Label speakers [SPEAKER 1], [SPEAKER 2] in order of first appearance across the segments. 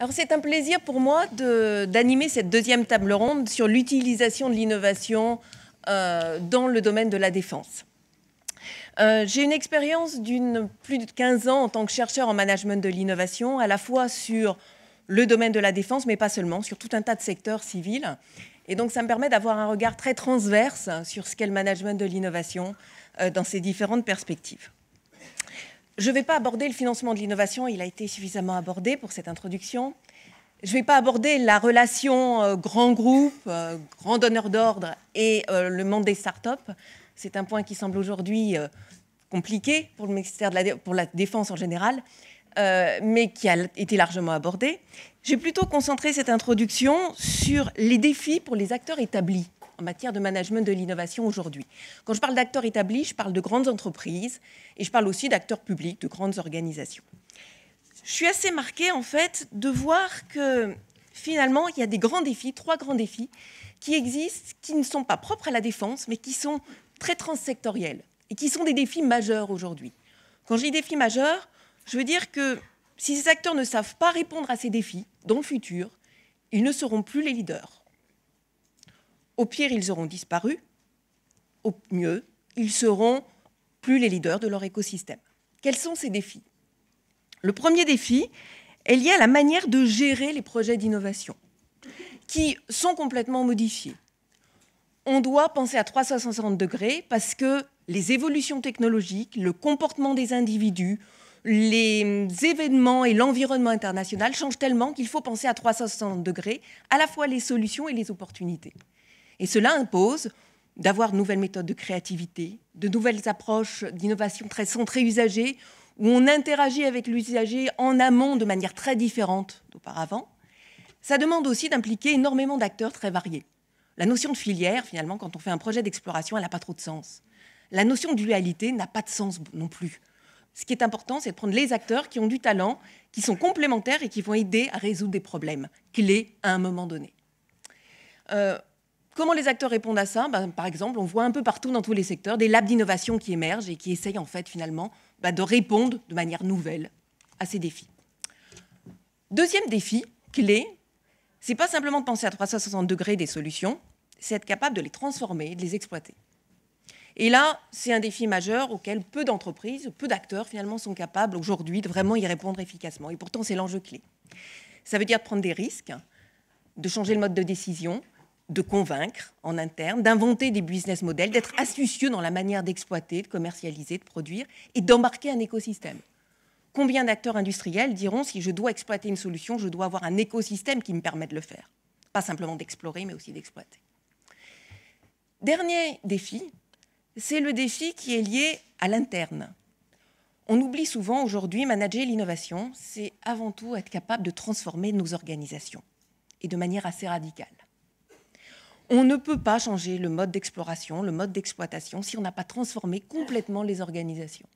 [SPEAKER 1] Alors c'est un plaisir pour moi d'animer cette deuxième table ronde sur l'utilisation de l'innovation euh, dans le domaine de la défense. Euh, j'ai une expérience d'une plus de 15 ans en tant que chercheur en management de l'innovation, à la fois sur le domaine de la défense, mais pas seulement, sur tout un tas de secteurs civils. Et donc ça me permet d'avoir un regard très transverse sur ce qu'est le management de l'innovation euh, dans ses différentes perspectives. Je ne vais pas aborder le financement de l'innovation, il a été suffisamment abordé pour cette introduction. Je ne vais pas aborder la relation euh, grand groupe, euh, grand donneur d'ordre et euh, le monde des start-up. C'est un point qui semble aujourd'hui compliqué pour le ministère de la, pour la Défense en général, mais qui a été largement abordé. J'ai plutôt concentré cette introduction sur les défis pour les acteurs établis en matière de management de l'innovation aujourd'hui. Quand je parle d'acteurs établis, je parle de grandes entreprises et je parle aussi d'acteurs publics, de grandes organisations. Je suis assez marquée en fait de voir que finalement il y a des grands défis, trois grands défis qui existent, qui ne sont pas propres à la défense, mais qui sont très transsectoriels et qui sont des défis majeurs aujourd'hui. Quand je dis défis majeurs, je veux dire que si ces acteurs ne savent pas répondre à ces défis dans le futur, ils ne seront plus les leaders. Au pire, ils auront disparu. Au mieux, ils seront plus les leaders de leur écosystème. Quels sont ces défis Le premier défi est lié à la manière de gérer les projets d'innovation, qui sont complètement modifiés. On doit penser à 360 degrés parce que les évolutions technologiques, le comportement des individus, les événements et l'environnement international changent tellement qu'il faut penser à 360 degrés, à la fois les solutions et les opportunités. Et cela impose d'avoir de nouvelles méthodes de créativité, de nouvelles approches d'innovation très centrées usagées, où on interagit avec l'usager en amont de manière très différente d'auparavant. Ça demande aussi d'impliquer énormément d'acteurs très variés. La notion de filière, finalement, quand on fait un projet d'exploration, elle n'a pas trop de sens. La notion de dualité n'a pas de sens non plus. Ce qui est important, c'est de prendre les acteurs qui ont du talent, qui sont complémentaires et qui vont aider à résoudre des problèmes clés à un moment donné. Euh, Comment les acteurs répondent à ça ben, Par exemple, on voit un peu partout dans tous les secteurs des labs d'innovation qui émergent et qui essayent en fait finalement ben, de répondre de manière nouvelle à ces défis. Deuxième défi clé, c'est pas simplement de penser à 360 degrés des solutions, c'est être capable de les transformer, de les exploiter. Et là, c'est un défi majeur auquel peu d'entreprises, peu d'acteurs finalement sont capables aujourd'hui de vraiment y répondre efficacement. Et pourtant, c'est l'enjeu clé. Ça veut dire prendre des risques, de changer le mode de décision, de convaincre en interne, d'inventer des business models, d'être astucieux dans la manière d'exploiter, de commercialiser, de produire et d'embarquer un écosystème. Combien d'acteurs industriels diront si je dois exploiter une solution, je dois avoir un écosystème qui me permet de le faire Pas simplement d'explorer, mais aussi d'exploiter. Dernier défi, c'est le défi qui est lié à l'interne. On oublie souvent aujourd'hui, manager l'innovation, c'est avant tout être capable de transformer nos organisations, et de manière assez radicale. On ne peut pas changer le mode d'exploration, le mode d'exploitation, si on n'a pas transformé complètement les organisations.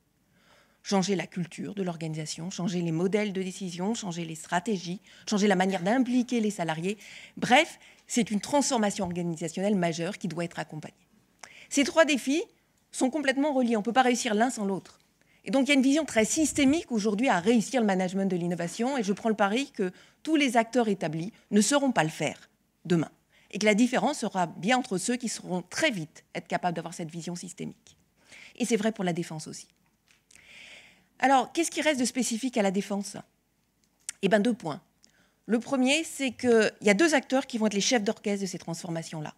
[SPEAKER 1] Changer la culture de l'organisation, changer les modèles de décision, changer les stratégies, changer la manière d'impliquer les salariés. Bref, c'est une transformation organisationnelle majeure qui doit être accompagnée. Ces trois défis sont complètement reliés. On ne peut pas réussir l'un sans l'autre. Et donc, il y a une vision très systémique aujourd'hui à réussir le management de l'innovation. Et je prends le pari que tous les acteurs établis ne sauront pas le faire demain et que la différence sera bien entre ceux qui seront très vite être capables d'avoir cette vision systémique. Et c'est vrai pour la défense aussi. Alors, qu'est-ce qui reste de spécifique à la défense Eh bien, deux points. Le premier, c'est qu'il y a deux acteurs qui vont être les chefs d'orchestre de ces transformations-là,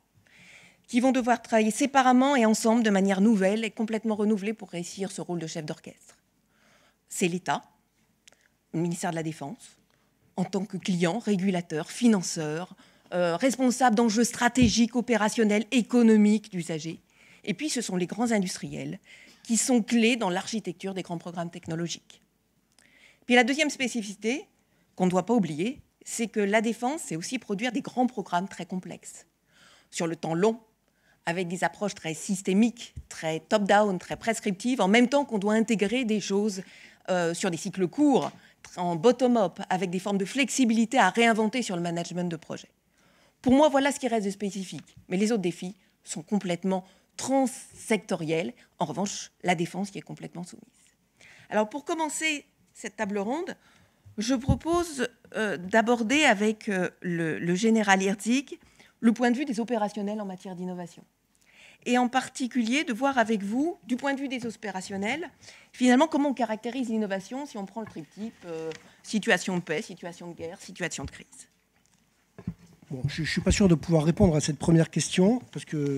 [SPEAKER 1] qui vont devoir travailler séparément et ensemble de manière nouvelle et complètement renouvelée pour réussir ce rôle de chef d'orchestre. C'est l'État, le ministère de la Défense, en tant que client, régulateur, financeur, euh, responsables d'enjeux stratégiques, opérationnels, économiques d'usagers. Et puis, ce sont les grands industriels qui sont clés dans l'architecture des grands programmes technologiques. Puis la deuxième spécificité qu'on ne doit pas oublier, c'est que la défense, c'est aussi produire des grands programmes très complexes, sur le temps long, avec des approches très systémiques, très top-down, très prescriptives, en même temps qu'on doit intégrer des choses euh, sur des cycles courts, en bottom-up, avec des formes de flexibilité à réinventer sur le management de projet. Pour moi, voilà ce qui reste de spécifique. Mais les autres défis sont complètement transsectoriels. En revanche, la défense qui est complètement soumise. Alors pour commencer cette table ronde, je propose euh, d'aborder avec euh, le, général Irzik le point de vue des opérationnels en matière d'innovation. Et en particulier de voir avec vous, du point de vue des opérationnels, finalement comment on caractérise l'innovation si on prend le triptyque euh, situation de paix, situation de guerre, situation de crise
[SPEAKER 2] je ne suis pas sûr de pouvoir répondre à cette première question, parce que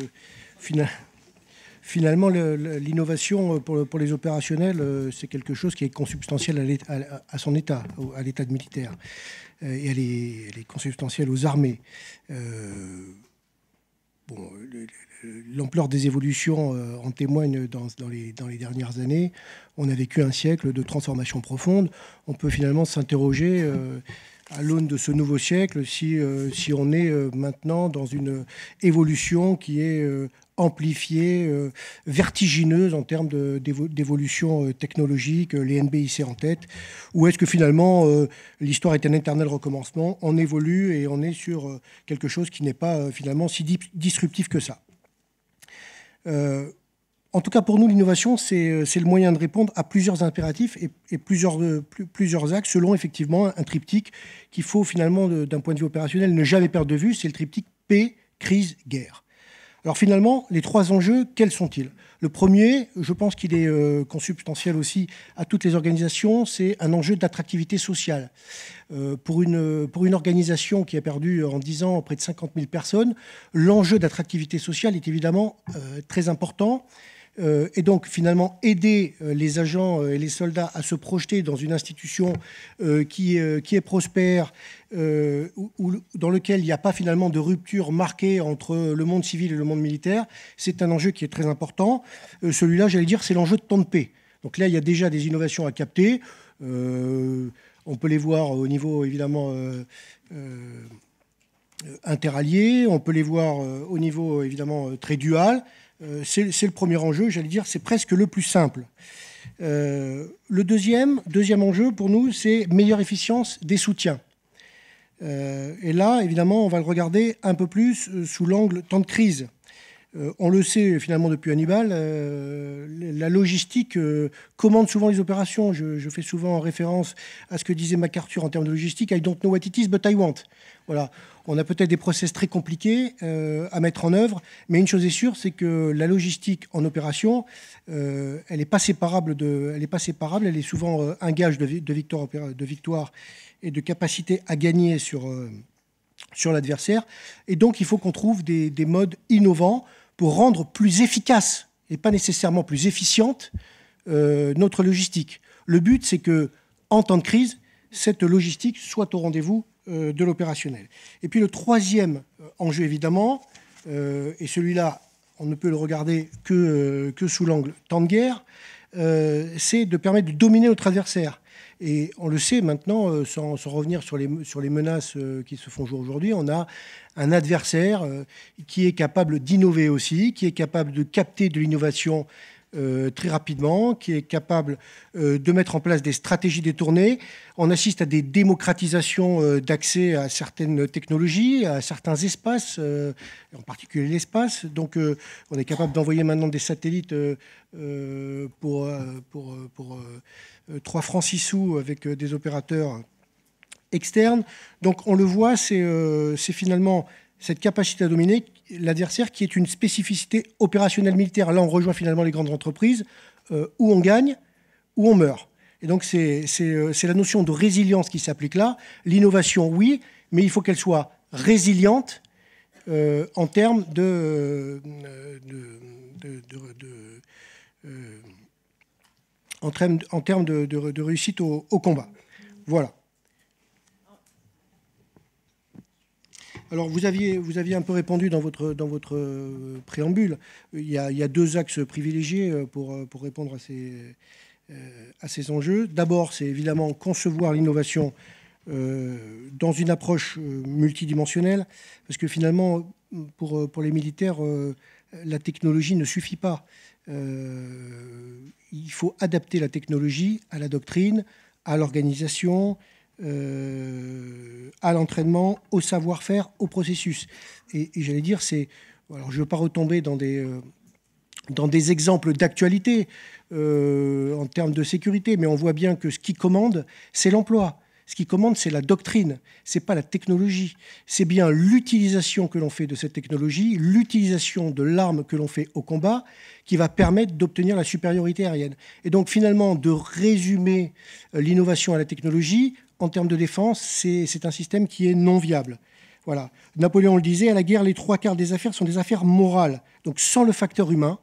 [SPEAKER 2] finalement l'innovation euh, pour, les opérationnels, euh, c'est quelque chose qui est consubstantiel à, son État, à l'État de militaire. Euh, et elle est, consubstantielle aux armées. L'ampleur des évolutions en témoigne dans, les, dans les dernières années. On a vécu un siècle de transformation profonde. On peut finalement s'interroger à l'aune de ce nouveau siècle si, euh, on est euh, maintenant dans une évolution qui est euh, amplifiée, vertigineuse en termes d'évolution technologique, les NBIC en tête, ou est-ce que finalement l'histoire est un éternel recommencement, on évolue et on est sur quelque chose qui n'est pas finalement si disruptif que ça en tout cas, pour nous, l'innovation, euh, c'est le moyen de répondre à plusieurs impératifs et, euh, plusieurs, axes selon effectivement un triptyque qu'il faut finalement, d'un point de vue opérationnel, ne jamais perdre de vue. C'est le triptyque paix, crise, guerre. Alors finalement, les trois enjeux, quels sont-ils Le premier, je pense qu'il est euh, consubstantiel aussi à toutes les organisations, c'est un enjeu d'attractivité sociale. pour, une, pour une organisation qui a perdu en 10 ans près de 50 000 personnes, l'enjeu d'attractivité sociale est évidemment très important. Euh, et donc finalement aider euh, les agents euh, et les soldats à se projeter dans une institution qui, est, qui est prospère, dans lequel il n'y a pas finalement de rupture marquée entre le monde civil et le monde militaire, c'est un enjeu qui est très important. Celui-là, j'allais dire, c'est l'enjeu de temps de paix. Donc là, il y a déjà des innovations à capter. on peut les voir au niveau, évidemment, interallié. On peut les voir au niveau, évidemment, très dual. Euh, c'est le premier enjeu, j'allais dire, c'est presque le plus simple. Euh, le deuxième, enjeu pour nous, c'est meilleure efficience des soutiens. Euh, et là, évidemment, on va le regarder un peu plus sous l'angle temps de crise. on le sait finalement depuis Hannibal, la logistique commande souvent les opérations. Je, je, fais souvent référence à ce que disait MacArthur en termes de logistique, I don't know what it is, but I want. On a peut-être des process très compliqués euh, à mettre en œuvre, mais une chose est sûre, c'est que la logistique en opération, euh, elle n'est pas séparable elle est pas séparable, elle est souvent euh, un gage de, victoire, de victoire et de capacité à gagner sur sur l'adversaire. Et donc, il faut qu'on trouve des, des, modes innovants pour rendre plus efficace et pas nécessairement plus efficiente notre logistique. Le but, c'est que en temps de crise, cette logistique soit au rendez-vous euh, de l'opérationnel. Et puis le troisième euh, enjeu, évidemment, euh, et celui-là, on ne peut le regarder que, que sous l'angle temps de guerre, c'est de permettre de dominer notre adversaire. Et on le sait maintenant, sans, sans revenir sur les, sur les, menaces qui se font jour aujourd'hui, on a un adversaire qui est capable d'innover aussi, qui est capable de capter de l'innovation euh, très rapidement, qui est capable euh, de mettre en place des stratégies détournées. On assiste à des démocratisations euh, d'accès à certaines technologies, à certains espaces, en particulier l'espace. Donc on est capable d'envoyer maintenant des satellites pour, pour, pour 3 francs 6 sous avec des opérateurs externes. Donc on le voit, c'est finalement cette capacité à dominer l'adversaire qui est une spécificité opérationnelle militaire. Là, on rejoint finalement les grandes entreprises euh, où on gagne, où on meurt. Et donc, euh, c'est la notion de résilience qui s'applique là. L'innovation, oui, mais il faut qu'elle soit résiliente euh, en termes de, en termes, de, réussite au combat. Voilà. Alors, vous aviez, vous aviez un peu répondu dans votre, dans votre euh, préambule. Il y, a, deux axes privilégiés euh, euh, pour, répondre à ces, à ces enjeux. D'abord, c'est évidemment concevoir l'innovation dans une approche multidimensionnelle, parce que finalement, pour, pour les militaires, la technologie ne suffit pas. il faut adapter la technologie à la doctrine, à l'organisation, euh, à l'entraînement, au savoir-faire, au processus. Et, j'allais dire, c'est. Alors, je ne veux pas retomber dans des, euh, dans des exemples d'actualité euh, en termes de sécurité, mais on voit bien que ce qui commande, c'est l'emploi. Ce qui commande, c'est la doctrine, c'est pas la technologie. C'est bien l'utilisation que l'on fait de cette technologie, l'utilisation de l'arme que l'on fait au combat, qui va permettre d'obtenir la supériorité aérienne. Et donc finalement, de résumer l'innovation à la technologie, en termes de défense, c'est un système qui est non viable. Voilà. Napoléon le disait, à la guerre, les trois quarts des affaires sont des affaires morales. Donc sans le facteur humain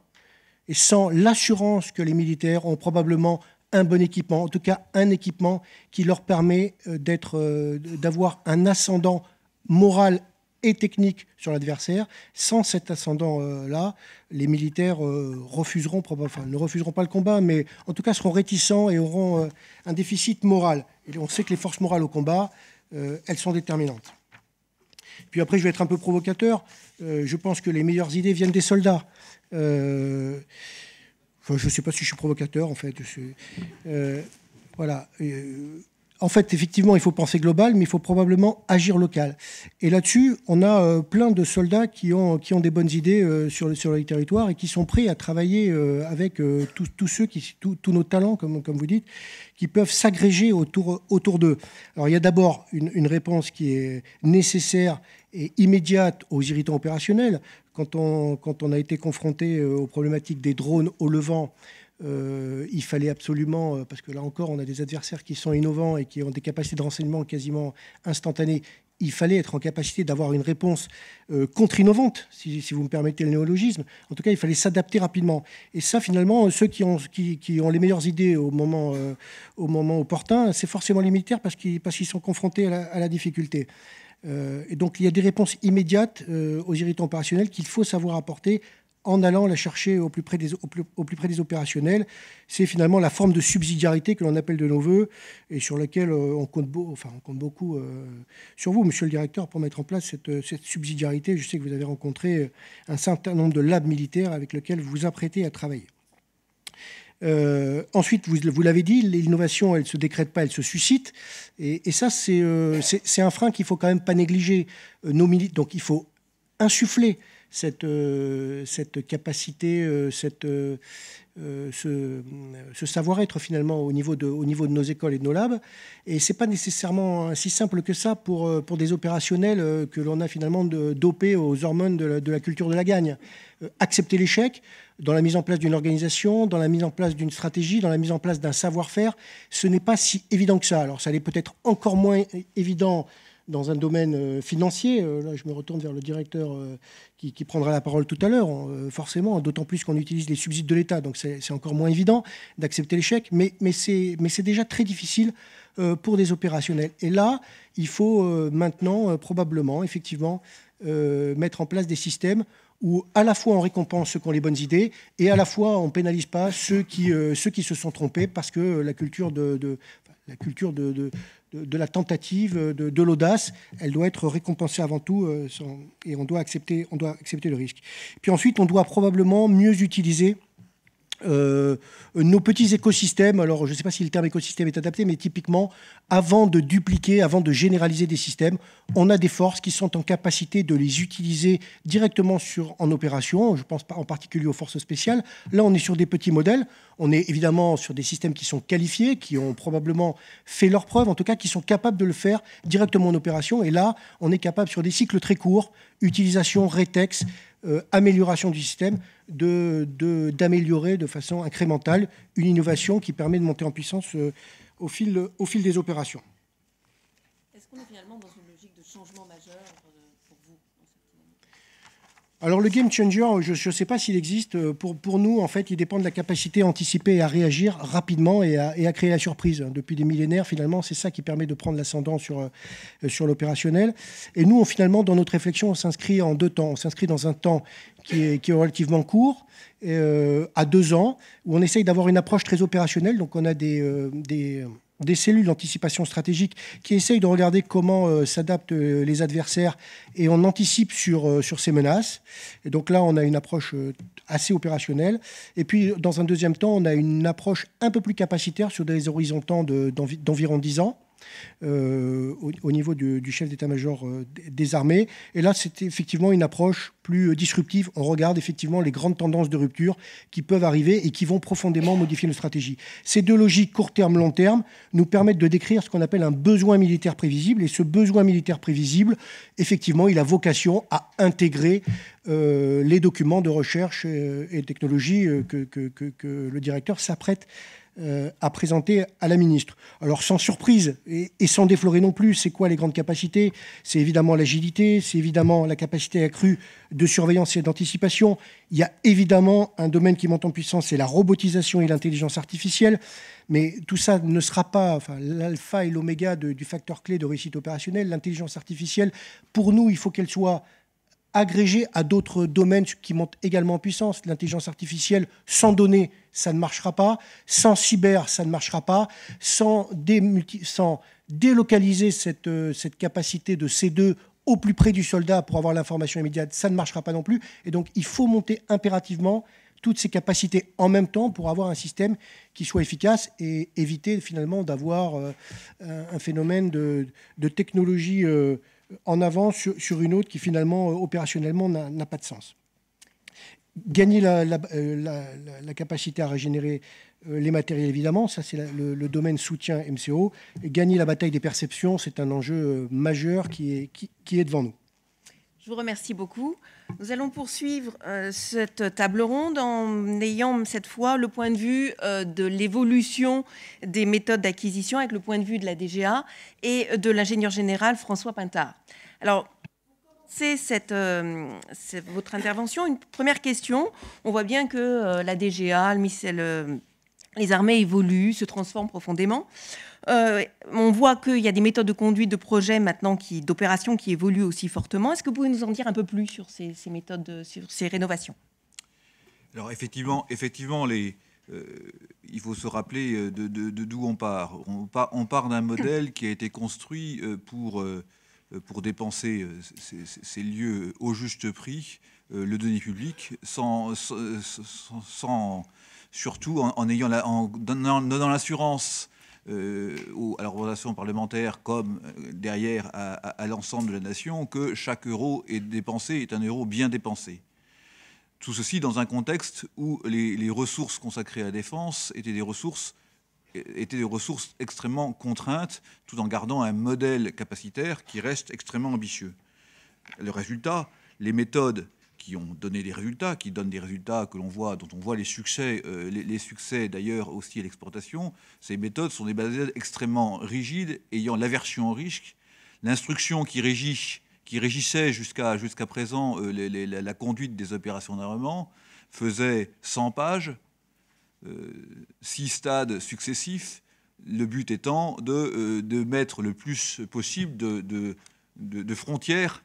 [SPEAKER 2] et sans l'assurance que les militaires ont probablement un bon équipement, en tout cas un équipement qui leur permet euh, euh, d'avoir un ascendant moral et technique sur l'adversaire. Sans cet ascendant-là, les militaires euh, refuseront, ne refuseront pas le combat, mais en tout cas seront réticents et auront euh, un déficit moral. Et on sait que les forces morales au combat, euh, elles sont déterminantes. Puis après, je vais être un peu provocateur. je pense que les meilleures idées viennent des soldats. je ne sais pas si je suis provocateur, en fait. voilà en fait, effectivement, il faut penser global, mais il faut probablement agir local. Et là-dessus, on a euh, plein de soldats qui ont, qui ont des bonnes idées euh, sur, le, sur les territoires et qui sont prêts à travailler euh, avec tous ceux tous nos talents, comme, comme vous dites, qui peuvent s'agréger autour, autour d'eux. Alors, il y a d'abord une, réponse qui est nécessaire et immédiate aux irritants opérationnels. Quand on, quand on, a été confronté aux problématiques des drones au Levant euh, il fallait absolument, euh, parce que là encore, on a des adversaires qui sont innovants et qui ont des capacités de renseignement quasiment instantanées. Il fallait être en capacité d'avoir une réponse euh, contre-innovante, si, vous me permettez le néologisme. En tout cas, il fallait s'adapter rapidement. Et ça, finalement, ceux qui ont, les meilleures idées au moment, opportun, c'est forcément les militaires parce qu'ils sont confrontés à la, difficulté. et donc il y a des réponses immédiates aux irritants opérationnels qu'il faut savoir apporter en allant la chercher au plus près des, au plus, près des opérationnels. C'est finalement la forme de subsidiarité que l'on appelle de nos voeux et sur laquelle euh, on, compte enfin, on compte beaucoup euh, sur vous, monsieur le directeur, pour mettre en place cette, euh, subsidiarité. Je sais que vous avez rencontré un certain nombre de labs militaires avec lesquels vous vous apprêtez à travailler. ensuite, vous, vous l'avez dit, l'innovation, elle ne se décrète pas, elle se suscite. Et, ça, c'est un frein qu'il ne faut quand même pas négliger. Nos donc, il faut insuffler cette, euh, cette capacité, euh, euh, ce, savoir-être finalement au niveau, de, au niveau de nos écoles et de nos labs. Et ce n'est pas nécessairement hein, si simple que ça pour, pour des opérationnels que l'on a finalement dopés aux hormones de la, de la, culture de la gagne. accepter l'échec dans la mise en place d'une organisation, dans la mise en place d'une stratégie, dans la mise en place d'un savoir-faire, ce n'est pas si évident que ça. Alors ça l'est peut-être encore moins évident dans un domaine euh, financier. Euh, là, je me retourne vers le directeur euh, qui, prendra la parole tout à l'heure, forcément, d'autant plus qu'on utilise les subsides de l'État, donc c'est encore moins évident d'accepter l'échec, mais, c'est déjà très difficile pour des opérationnels. Et là, il faut maintenant probablement, effectivement, mettre en place des systèmes où à la fois on récompense ceux qui ont les bonnes idées et à la fois on ne pénalise pas ceux qui, se sont trompés parce que la culture de, la culture de, de, la tentative, euh, de, l'audace. Elle doit être récompensée avant tout euh, et on doit, accepter, on doit accepter le risque. Puis ensuite, on doit probablement mieux utiliser euh, nos petits écosystèmes, alors je ne sais pas si le terme écosystème est adapté, mais typiquement, avant de dupliquer, avant de généraliser des systèmes, on a des forces qui sont en capacité de les utiliser directement sur, en opération. Je pense en particulier aux forces spéciales. Là, on est sur des petits modèles. On est évidemment sur des systèmes qui sont qualifiés, qui ont probablement fait leurs preuve en tout cas qui sont capables de le faire directement en opération. Et là, on est capable sur des cycles très courts, utilisation, rétex, euh, amélioration du système, d'améliorer de, de, façon incrémentale une innovation qui permet de monter en puissance euh, au, fil, au fil des opérations.
[SPEAKER 1] Est-ce qu'on est finalement dans une logique de changement majeur
[SPEAKER 2] alors le game changer, je ne sais pas s'il existe. Euh, pour, pour nous, en fait, il dépend de la capacité à anticiper et à réagir rapidement et à, créer la surprise. Depuis des millénaires, finalement, c'est ça qui permet de prendre l'ascendant sur, euh, sur l'opérationnel. Et nous, on, finalement, dans notre réflexion, on s'inscrit en deux temps. On s'inscrit dans un temps qui est, qui est relativement court, euh, à deux ans, où on essaye d'avoir une approche très opérationnelle. Donc on a des des cellules d'anticipation stratégique qui essayent de regarder comment euh, s'adaptent euh, les adversaires et on anticipe sur, euh, sur ces menaces. Et donc là, on a une approche assez opérationnelle. Et puis, dans un deuxième temps, on a une approche un peu plus capacitaire sur des horizons d'environ de, 10 ans euh, au, niveau du, chef d'état-major euh, des armées. Et là, c'est effectivement une approche plus euh, disruptive. On regarde effectivement les grandes tendances de rupture qui peuvent arriver et qui vont profondément modifier nos stratégies. Ces deux logiques court terme, long terme nous permettent de décrire ce qu'on appelle un besoin militaire prévisible. Et ce besoin militaire prévisible, effectivement, il a vocation à intégrer les documents de recherche et technologie que, que, que le directeur s'apprête euh, à présenter à la ministre. Alors sans surprise et, sans déflorer non plus, c'est quoi les grandes capacités C'est évidemment l'agilité, c'est évidemment la capacité accrue de surveillance et d'anticipation. Il y a évidemment un domaine qui monte en puissance, c'est la robotisation et l'intelligence artificielle. Mais tout ça ne sera pas l'alpha et l'oméga du facteur clé de réussite opérationnelle. L'intelligence artificielle, pour nous, il faut qu'elle soit agrégé à d'autres domaines qui montent également en puissance. L'intelligence artificielle, sans données, ça ne marchera pas. Sans cyber, ça ne marchera pas. Sans, démulti... sans délocaliser cette, euh, cette capacité de C2 au plus près du soldat pour avoir l'information immédiate, ça ne marchera pas non plus. Et donc, il faut monter impérativement toutes ces capacités en même temps pour avoir un système qui soit efficace et éviter finalement d'avoir euh, un phénomène de, de technologie. Euh, en avant sur, une autre qui finalement euh, opérationnellement n'a pas de sens. Gagner la, euh, capacité à régénérer euh, les matériels, évidemment, ça c'est le, domaine soutien MCO. gagner la bataille des perceptions, c'est un enjeu majeur qui est devant nous.
[SPEAKER 1] Je vous remercie beaucoup. Nous allons poursuivre euh, cette table ronde en ayant cette fois le point de vue euh, de l'évolution des méthodes d'acquisition avec le point de vue de la DGA et de l'ingénieur général François Pintard. Alors, euh, c'est votre intervention. Une première question. On voit bien que la DGA, les armées évoluent, se transforment profondément. Euh, on voit qu'il y a des méthodes de conduite de projet maintenant, qui, d'opération, qui évoluent aussi fortement. Est-ce que vous pouvez nous en dire un peu plus sur ces, méthodes, sur ces rénovations
[SPEAKER 3] Alors effectivement, effectivement les, euh, il faut se rappeler euh, de, d'où on part. On part, d'un modèle qui a été construit pour, pour dépenser ces, lieux au juste prix, le denier public, sans, sans, surtout en, ayant en donnant l'assurance ou euh, à la représentation parlementaire comme euh, derrière à, l'ensemble de la nation que chaque euro est dépensé est un euro bien dépensé. Tout ceci dans un contexte où les, ressources consacrées à la défense étaient des ressources, étaient des ressources extrêmement contraintes, tout en gardant un modèle capacitaire qui reste extrêmement ambitieux. Le résultat, les méthodes qui ont donné des résultats, qui donnent des résultats que l'on voit, dont on voit les succès, euh, les, succès d'ailleurs aussi à l'exportation, ces méthodes sont des bases extrêmement rigides, ayant l'aversion au risque. L'instruction qui qui régissait jusqu'à jusqu'à présent euh, la conduite des opérations d'armement faisait 100 pages, euh, 6 stades successifs, le but étant de, euh, de mettre le plus possible de, de, de frontières,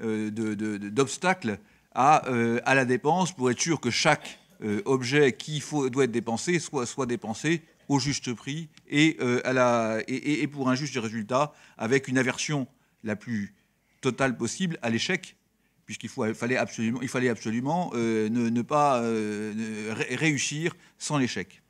[SPEAKER 3] d'obstacles à, euh, à la dépense pour être sûr que chaque euh, objet qui faut, doit être dépensé soit, soit dépensé au juste prix et, euh, à la, et, pour un juste résultat, avec une aversion la plus totale possible à l'échec, puisqu'il fallait absolument, il fallait absolument ne, pas réussir sans l'échec.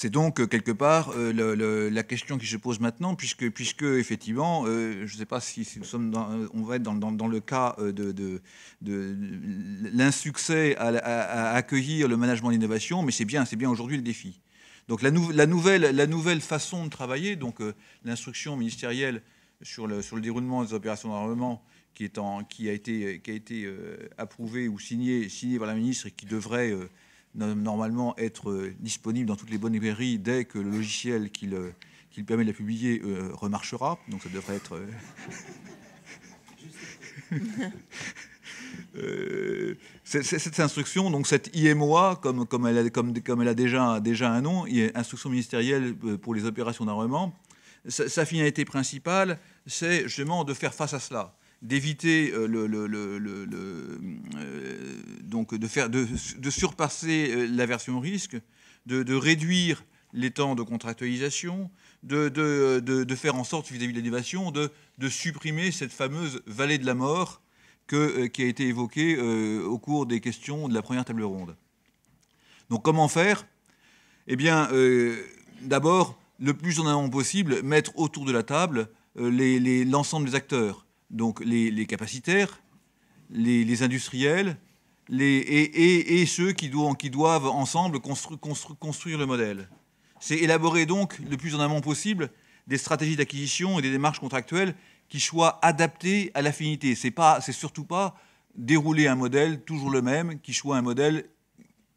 [SPEAKER 3] C'est donc euh, quelque part euh, la question qui se pose maintenant, puisque, puisque effectivement, euh, je ne sais pas si, nous sommes dans, on va être dans, le cas de, l'insuccès à, accueillir le management d'innovation, mais c'est bien, c'est bien aujourd'hui le défi. Donc la, nouvelle, la nouvelle façon de travailler, donc l'instruction ministérielle sur le, sur le déroulement des opérations d'armement qui, en, qui a été, qui a été approuvée ou signée, signée par la ministre et qui devrait normalement être euh, disponible dans toutes les bonnes librairies dès que le logiciel qui le, euh, qui permet de la publier euh, remarchera. Donc ça devrait être... cette, instruction, donc cette IMOA, comme, comme, elle, a, comme, comme elle a déjà, déjà un nom, instruction ministérielle pour les opérations d'armement, sa, finalité principale, c'est justement de faire face à cela d'éviter euh, euh, donc de faire de, surpasser euh, la version risque, de, réduire les temps de contractualisation, de, faire en sorte vis-à-vis de l'innovation de, supprimer cette fameuse vallée de la mort qui a été évoquée au cours des questions de la première table ronde. Donc comment faire Eh bien, d'abord, le plus en avant possible, mettre autour de la table l'ensemble des acteurs donc les, les capacitaires, les, industriels, et, ceux qui doivent, ensemble construire le modèle. C'est élaborer donc le plus en amont possible des stratégies d'acquisition et des démarches contractuelles qui soient adaptées à l'affinité. C'est c'est surtout pas dérouler un modèle toujours le même, qui soit un modèle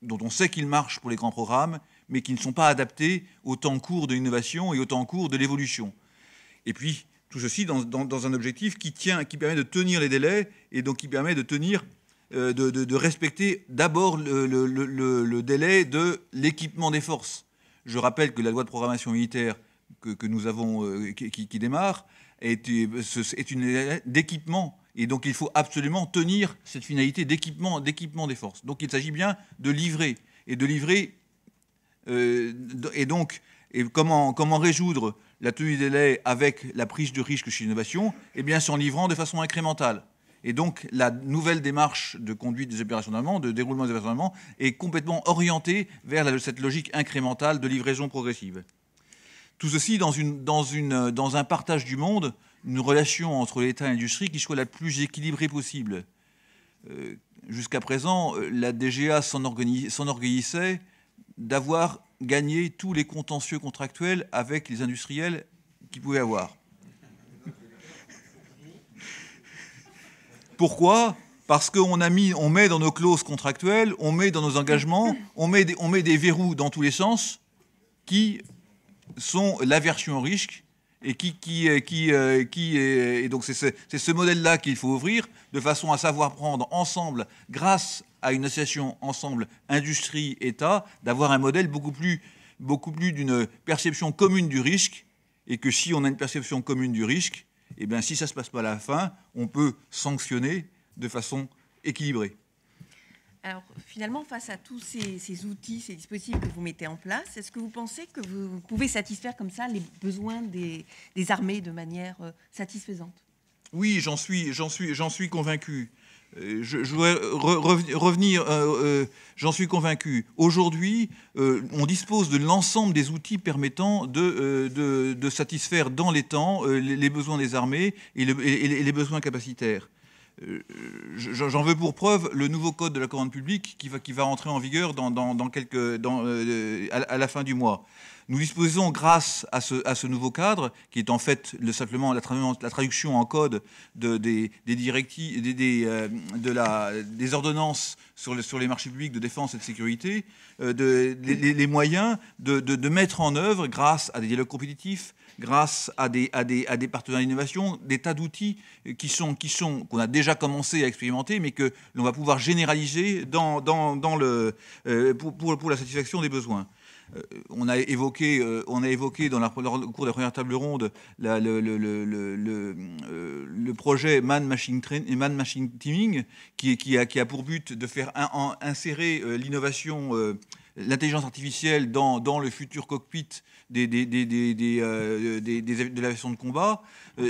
[SPEAKER 3] dont on sait qu'il marche pour les grands programmes, mais qui ne sont pas adaptés au temps court de l'innovation et au temps court de l'évolution. Et puis, tout ceci dans, un objectif qui, tient, qui permet de tenir les délais et donc qui permet de tenir euh, de, respecter d'abord le, délai de l'équipement des forces. Je rappelle que la loi de programmation militaire que, nous avons, euh, qui, démarre, est, une une d'équipement. Et donc il faut absolument tenir cette finalité d'équipement, d'équipement des forces. Donc il s'agit bien de livrer et de livrer. Euh, et donc et comment, résoudre la tenue des délais avec la prise de risque chez l'innovation Eh bien, en livrant de façon incrémentale. Et donc, la nouvelle démarche de conduite des opérations d'armement, de déroulement des opérations est complètement orientée vers cette logique incrémentale de livraison progressive. Tout ceci dans, un partage du monde, une relation entre l'État et l'industrie qui soit la plus équilibrée possible. Euh, jusqu'à présent, euh, la DGA s'enorgueillissait d'avoir gagné tous les contentieux contractuels avec les industriels qu'ils pouvaient avoir. Pourquoi Parce qu'on a mis, on met dans nos clauses contractuelles, on met dans nos engagements, on met des, on met des verrous dans tous les sens qui sont l'aversion au risque et qui, qui, euh, qui, euh, qui est, et donc c'est ce, ce modèle-là qu'il faut ouvrir de façon à savoir prendre ensemble, grâce à une association ensemble industrie-État d'avoir un modèle beaucoup plus, beaucoup plus d'une perception commune du risque, et que si on a une perception commune du risque, et eh bien si ça ne se passe pas à la fin, on peut sanctionner de façon équilibrée.
[SPEAKER 1] Alors finalement, face à tous ces, outils, ces dispositifs que vous mettez en place, est-ce que vous pensez que vous pouvez satisfaire comme ça les besoins des, des armées de manière euh, satisfaisante
[SPEAKER 3] Oui, j'en suis, j'en suis, j'en suis convaincu. Euh, je, voudrais revenir, euh, euh, j'en suis convaincu. Aujourd'hui, on dispose de l'ensemble des outils permettant de, satisfaire dans les temps les, besoins des armées et, les besoins capacitaires. J'en veux pour preuve le nouveau code de la commande publique qui va, qui entrer en vigueur à la fin du mois. Nous disposons, grâce à ce, nouveau cadre, qui est en fait le, simplement la, traduction en code euh, des, ordonnances sur, les marchés publics de défense et de sécurité, euh, les, moyens de, mettre en œuvre, grâce à des dialogues compétitifs, grâce à des, à partenaires d'innovation, des tas d'outils qui sont, qui sont, qu'on a déjà commencé à expérimenter, mais que l'on va pouvoir généraliser euh, pour la satisfaction des besoins. Euh, on, a évoqué, euh, on a évoqué dans la, au cours de la première table ronde euh, le, projet Man Machine, Man Machine Teaming qui, a, pour but de faire insérer l'innovation l'intelligence artificielle dans, le futur cockpit des, des, de l'aviation de combat,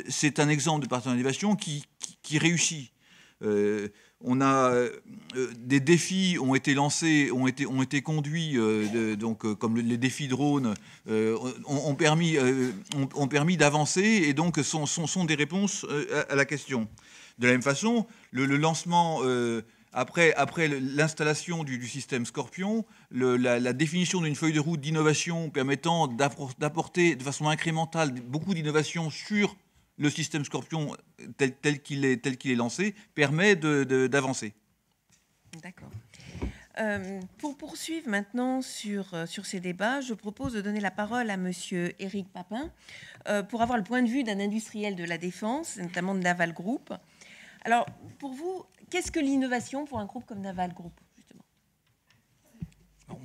[SPEAKER 3] c'est un exemple de partenariat d'innovation qui, réussit. On a euh, euh, des défis ont été lancés, ont été, ont été conduits, euh, donc comme les défis drones ont, permis, ont, permis d'avancer et donc sont, sont, sont des réponses à, la question. De la même façon, le, lancement après, après l'installation du, système Scorpion, la, la, définition d'une feuille de route d'innovation permettant d'apporter de façon incrémentale beaucoup d'innovations sur le système Scorpion tel, qu'il est, lancé permet d'avancer.
[SPEAKER 1] D'accord. Euh, pour poursuivre maintenant euh, sur, ces débats, je propose de donner la parole à Monsieur Éric Papin euh, pour avoir le point de vue d'un industriel de la défense, notamment de Naval Group. Alors, pour vous, qu'est-ce que l'innovation pour un groupe comme Naval Group justement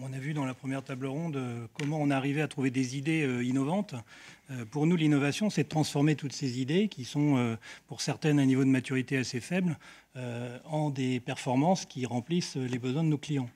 [SPEAKER 4] On a vu dans la première table ronde comment on arrivait à trouver des idées innovantes. Euh, pour nous, l'innovation, c'est de transformer toutes ces idées qui sont, euh, pour certaines, à un niveau de maturité assez faible, euh, en des performances qui remplissent les besoins de nos clients.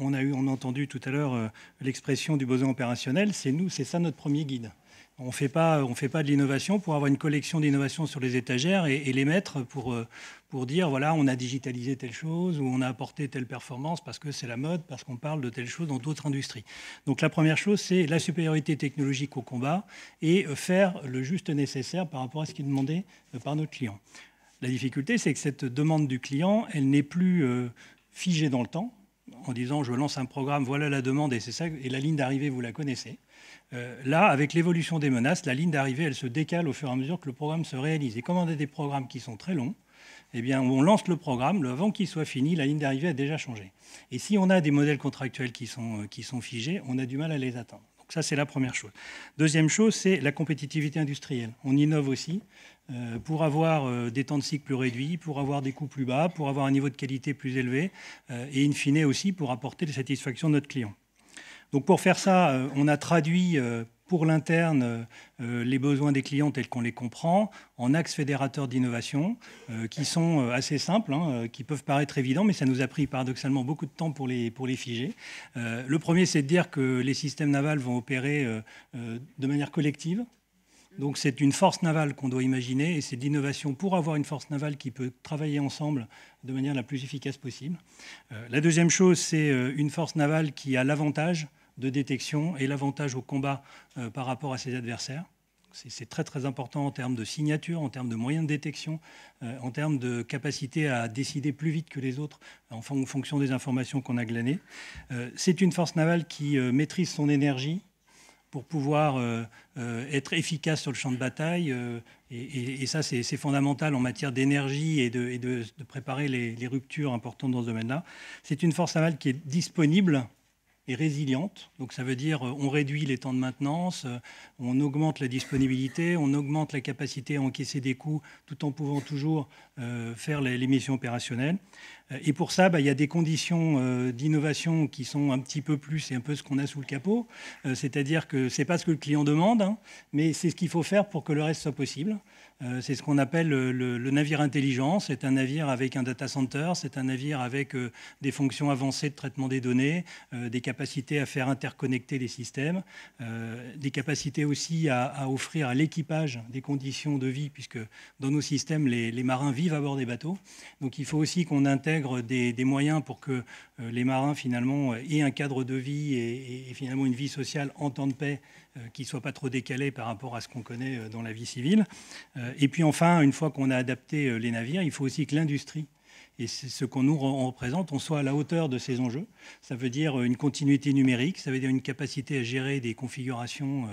[SPEAKER 4] On a, eu, on a entendu tout à l'heure l'expression du besoin opérationnel. C'est nous, c'est ça notre premier guide. On ne fait pas de l'innovation pour avoir une collection d'innovations sur les étagères et, les mettre pour, euh, pour, dire, voilà, on a digitalisé telle chose ou on a apporté telle performance parce que c'est la mode, parce qu'on parle de telle chose dans d'autres industries. Donc la première chose, c'est la supériorité technologique au combat et euh, faire le juste nécessaire par rapport à ce qui est demandé euh, par notre client. La difficulté, c'est que cette demande du client, elle n'est plus figée dans le temps en disant, je lance un programme, voilà la demande et c'est ça, et la ligne d'arrivée, vous la connaissez euh, là, avec l'évolution des menaces, la ligne d'arrivée, elle se décale au fur et à mesure que le programme se réalise. Et comme on a des programmes qui sont très longs, eh bien, on lance le programme, avant qu'il soit fini, la ligne d'arrivée a déjà changé. Et si on a des modèles contractuels qui sont, euh, qui sont figés, on a du mal à les atteindre. Donc ça, c'est la première chose. Deuxième chose, c'est la compétitivité industrielle. On innove aussi euh, pour avoir des temps de cycle plus réduits, pour avoir des coûts plus bas, pour avoir un niveau de qualité plus élevé, et in fine aussi pour apporter la satisfactions de notre client. Donc pour faire ça, euh, on a traduit euh, pour l'interne euh, les besoins des clients tels qu'on les comprend en axes fédérateurs d'innovation qui sont assez simples, hein, qui peuvent paraître évidents, mais ça nous a pris paradoxalement beaucoup de temps pour les, pour les figer. le premier, c'est de dire que les systèmes navals vont opérer de manière collective, donc c'est une force navale qu'on doit imaginer et c'est d'innovation pour avoir une force navale qui peut travailler ensemble de manière la plus efficace possible. la deuxième chose, c'est une force navale qui a l'avantage de détection et l'avantage au combat euh, par rapport à ses adversaires. C'est très très important en termes de signature, en termes de moyens de détection, euh, en termes de capacité à décider plus vite que les autres en, fonction des informations qu'on a glanées. Euh, c'est une force navale qui maîtrise son énergie pour pouvoir être efficace sur le champ de bataille. Et, ça, c'est fondamental en matière d'énergie et, de, préparer les, les, ruptures importantes dans ce domaine-là. C'est une force navale qui est disponible résiliente. Donc ça veut dire euh, on réduit les temps de maintenance, euh, on augmente la disponibilité, on augmente la capacité à encaisser des coûts tout en pouvant toujours euh, faire les, missions opérationnelles. Et pour ça, bah, il y a des conditions d'innovation qui sont un petit peu plus, c'est un peu ce qu'on a sous le capot. C'est-à-dire que ce n'est pas ce que le client demande, hein, mais c'est ce qu'il faut faire pour que le reste soit possible. Euh, c'est ce qu'on appelle euh, le, navire intelligent. C'est un navire avec un data center, c'est un navire avec euh, des fonctions avancées de traitement des données, des capacités à faire interconnecter les systèmes, des capacités aussi à, offrir à l'équipage des conditions de vie, puisque dans nos systèmes, les, marins vivent à bord des bateaux. Donc il faut aussi qu'on intègre des, moyens pour que les marins finalement aient un cadre de vie et finalement une vie sociale en temps de paix euh, qui ne soit pas trop décalé par rapport à ce qu'on connaît euh, dans la vie civile. Euh, et puis enfin, une fois qu'on a adapté les navires, il faut aussi que l'industrie et ce qu'on nous représente, on soit à la hauteur de ces enjeux. Ça veut dire une continuité numérique, ça veut dire une capacité à gérer des configurations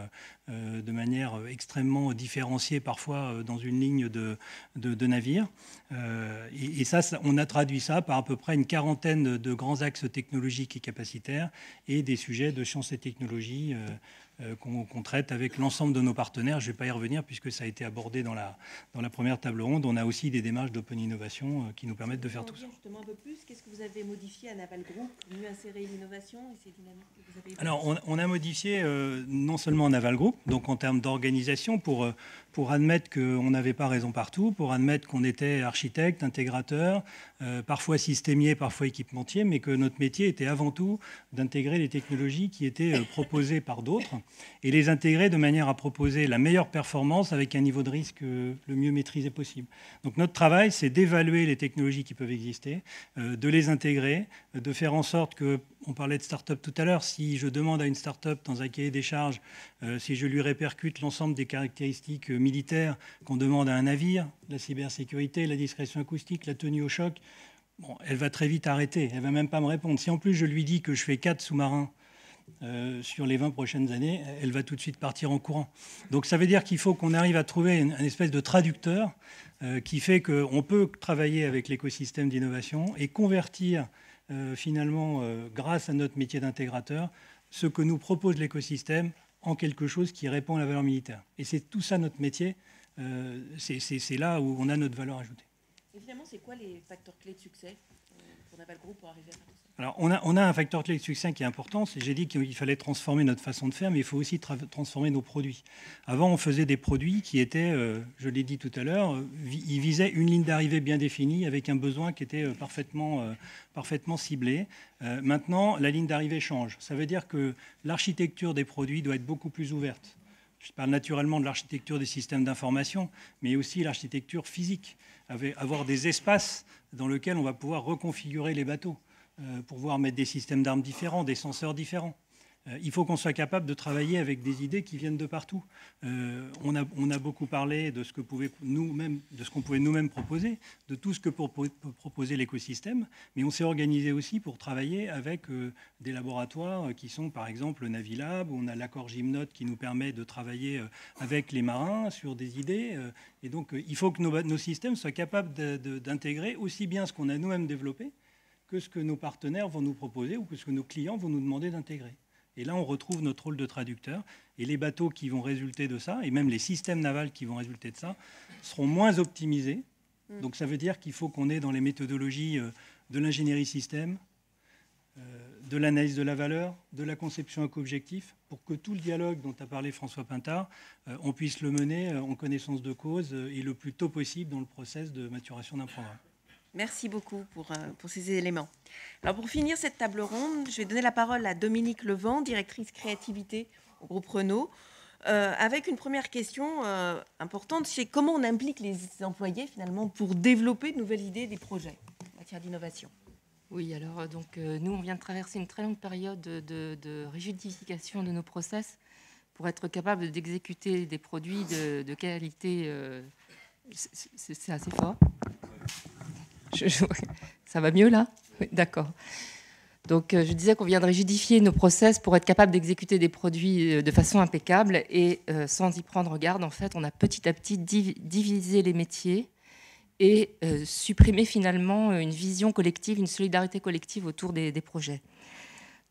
[SPEAKER 4] euh, de manière euh, extrêmement différenciée parfois euh, dans une ligne de, de, navire. Et, ça, on a traduit ça par à peu près une quarantaine de grands axes technologiques et capacitaires et des sujets de sciences et technologies qu'on traite avec l'ensemble de nos partenaires. Je ne vais pas y revenir puisque ça a été abordé dans la, dans la première table ronde. On a aussi des démarches d'open innovation qui nous permettent de faire tout ça.
[SPEAKER 1] Justement un peu plus, qu'est-ce que vous avez modifié à Naval Group, mieux insérer l'innovation et ces dynamiques que vous avez Alors,
[SPEAKER 4] on, a modifié non seulement Naval Group, donc en termes d'organisation, euh, pour admettre qu'on n'avait pas raison partout, pour admettre qu'on était architecte, intégrateur, euh, parfois systémier, parfois équipementier, mais que notre métier était avant tout d'intégrer les technologies qui étaient euh, proposées par d'autres et les intégrer de manière à proposer la meilleure performance avec un niveau de risque euh, le mieux maîtrisé possible. Donc notre travail, c'est d'évaluer les technologies qui peuvent exister, de les intégrer, de faire en sorte que, on parlait de start-up tout à l'heure, si je demande à une start-up dans un cahier des charges, si je lui répercute l'ensemble des caractéristiques militaires qu'on demande à un navire, la cybersécurité, la discrétion acoustique, la tenue au choc, elle va très vite arrêter, elle va même pas me répondre. Si en plus je lui dis que je fais quatre sous-marins euh, sur les 20 prochaines années, elle va tout de suite partir en courant. Donc ça veut dire qu'il faut qu'on arrive à trouver une, espèce de traducteur euh, qui fait qu'on peut travailler avec l'écosystème d'innovation et convertir euh, finalement, grâce à notre métier d'intégrateur, ce que nous propose l'écosystème en quelque chose qui répond à la valeur militaire. Et c'est tout ça notre métier. c'est là où on a notre valeur ajoutée.
[SPEAKER 1] Évidemment, c'est quoi les facteurs clés de succès euh, pour arriver
[SPEAKER 4] à Alors, on a, un facteur clé de succès qui est important. J'ai dit qu'il fallait transformer notre façon de faire, mais il faut aussi transformer nos produits. Avant, on faisait des produits qui étaient, euh, je l'ai dit tout à l'heure, euh, ils visaient une ligne d'arrivée bien définie avec un besoin qui était parfaitement, parfaitement ciblé. maintenant, la ligne d'arrivée change. Ça veut dire que l'architecture des produits doit être beaucoup plus ouverte. Je parle naturellement de l'architecture des systèmes d'information, mais aussi l'architecture physique avoir des espaces dans lesquels on va pouvoir reconfigurer les bateaux, euh, pour pouvoir mettre des systèmes d'armes différents, des senseurs différents. Euh, il faut qu'on soit capable de travailler avec des idées qui viennent de partout. Euh, on, a, beaucoup parlé de ce que pouvait nous-mêmes, de ce qu'on pouvait nous-mêmes proposer, de tout ce que pour, peut proposer l'écosystème, mais on s'est organisé aussi pour travailler avec euh, des laboratoires qui sont par exemple le Navilab, on a l'accord Gymnote qui nous permet de travailler avec les marins sur des idées. et donc il faut que nos systèmes soient capables d'intégrer aussi bien ce qu'on a nous-mêmes développé que ce que nos partenaires vont nous proposer ou que ce que nos clients vont nous demander d'intégrer. Et là, on retrouve notre rôle de traducteur. Et les bateaux qui vont résulter de ça, et même les systèmes navals qui vont résulter de ça, seront moins optimisés. Mm. Donc ça veut dire qu'il faut qu'on ait dans les méthodologies euh, de l'ingénierie système, euh, de l'analyse de la valeur, de la conception à objectif, pour que tout le dialogue dont a parlé François Pintard, euh, on puisse le mener en connaissance de cause et le plus tôt possible dans le process de maturation d'un programme.
[SPEAKER 1] Merci beaucoup euh, pour, ces éléments. Alors pour finir cette table ronde, je vais donner la parole à Dominique Levent, directrice créativité au groupe Renault, euh, avec une première question euh, importante, c'est comment on implique les employés finalement pour développer de nouvelles
[SPEAKER 5] idées, des projets en matière d'innovation. Oui, alors donc nous on vient de traverser une très longue période de, de, de rigidification de nos process pour être capable d'exécuter des produits de qualité. c'est assez fort. Ça va mieux là D'accord. Donc euh, je disais qu'on viendrait rigidifier nos process pour être capable d'exécuter des produits euh, de façon impeccable et euh, sans y prendre garde, en fait, on a petit à petit divisé les métiers et supprimé finalement une vision collective, une solidarité collective autour des, projets.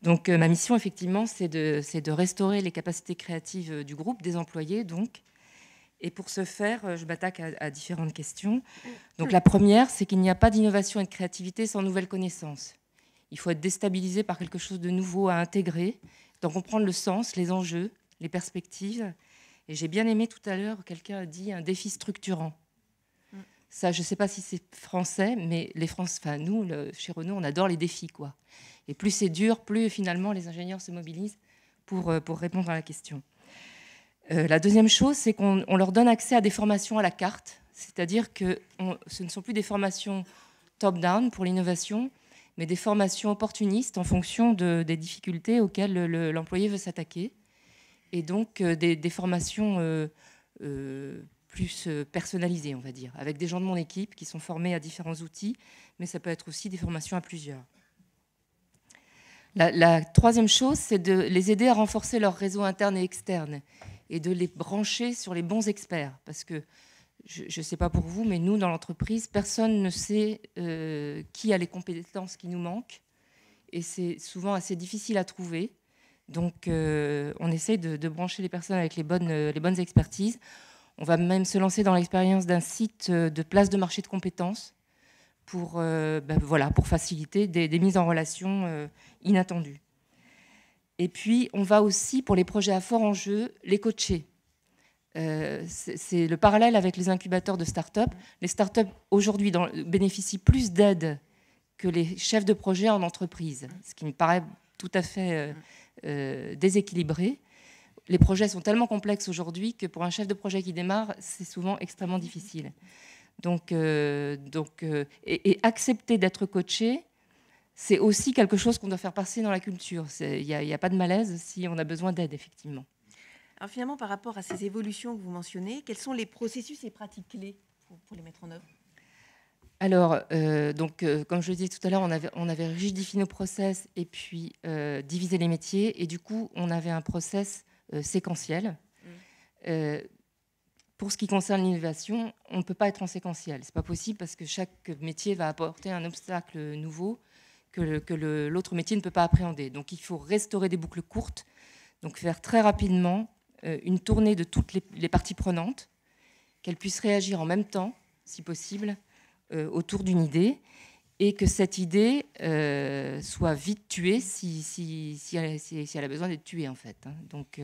[SPEAKER 5] Donc ma mission, effectivement, c'est de, de, restaurer les capacités créatives du groupe, des employés, donc, et pour ce faire, euh, je m'attaque à, différentes questions. Mm. Donc la première, c'est qu'il n'y a pas d'innovation et de créativité sans nouvelles connaissances. Il faut être déstabilisé par quelque chose de nouveau à intégrer, d'en comprendre le sens, les enjeux, les perspectives. Et j'ai bien aimé tout à l'heure, quelqu'un a dit un défi structurant. Mm. Ça, je ne sais pas si c'est français, mais les Français, enfin nous, chez Renault, on adore les défis, quoi. Et plus c'est dur, plus finalement les ingénieurs se mobilisent pour euh, répondre à la question. Euh, la deuxième chose, c'est qu'on leur donne accès à des formations à la carte, c'est-à-dire que ce ne sont plus des formations top-down pour l'innovation, mais des formations opportunistes en fonction des difficultés auxquelles l'employé veut s'attaquer, et donc euh, des, formations euh, plus personnalisées, on va dire, avec des gens de mon équipe qui sont formés à différents outils, mais ça peut être aussi des formations à plusieurs. La, la troisième chose, c'est de les aider à renforcer leur réseau interne et externe et de les brancher sur les bons experts. Parce que je ne sais pas pour vous, mais nous, dans l'entreprise, personne ne sait euh, qui a les compétences qui nous manquent. Et c'est souvent assez difficile à trouver. Donc, euh, on essaie de, brancher les personnes avec les bonnes, les bonnes expertises. On va même se lancer dans l'expérience d'un site euh, de place de marché de compétences pour, ben voilà, pour faciliter des, des mises en relation inattendues. Et puis, on va aussi, pour les projets à fort enjeu, les coacher. Euh, c'est le parallèle avec les incubateurs de start-up. Les start-up, aujourd'hui, bénéficient plus d'aide que les chefs de projet en entreprise, ce qui me paraît tout à fait euh, euh, déséquilibré. Les projets sont tellement complexes aujourd'hui que pour un chef de projet qui démarre, c'est souvent extrêmement difficile. Donc, donc et, et, accepter d'être coaché, c'est aussi quelque chose qu'on doit faire passer dans la culture. Il n'y a, pas de malaise si on a besoin d'aide, effectivement.
[SPEAKER 1] Alors finalement, par rapport à ces évolutions que vous mentionnez, quels sont les processus et pratiques clés pour, les mettre en œuvre
[SPEAKER 5] alors, euh, donc, euh, comme je le disais tout à l'heure, on avait, rigidifié nos process et puis euh, divisé les métiers. Et du coup, on avait un process séquentiel. Mm. pour ce qui concerne l'innovation, on ne peut pas être en séquentiel. Ce n'est pas possible parce que chaque métier va apporter un obstacle nouveau que, l'autre métier ne peut pas appréhender. Donc il faut restaurer des boucles courtes, donc faire très rapidement euh, une tournée de toutes les, parties prenantes, qu'elles puissent réagir en même temps, si possible, euh, autour d'une idée, et que cette idée euh, soit vite tuée si, elle, a besoin d'être tuée, en fait. Hein. Donc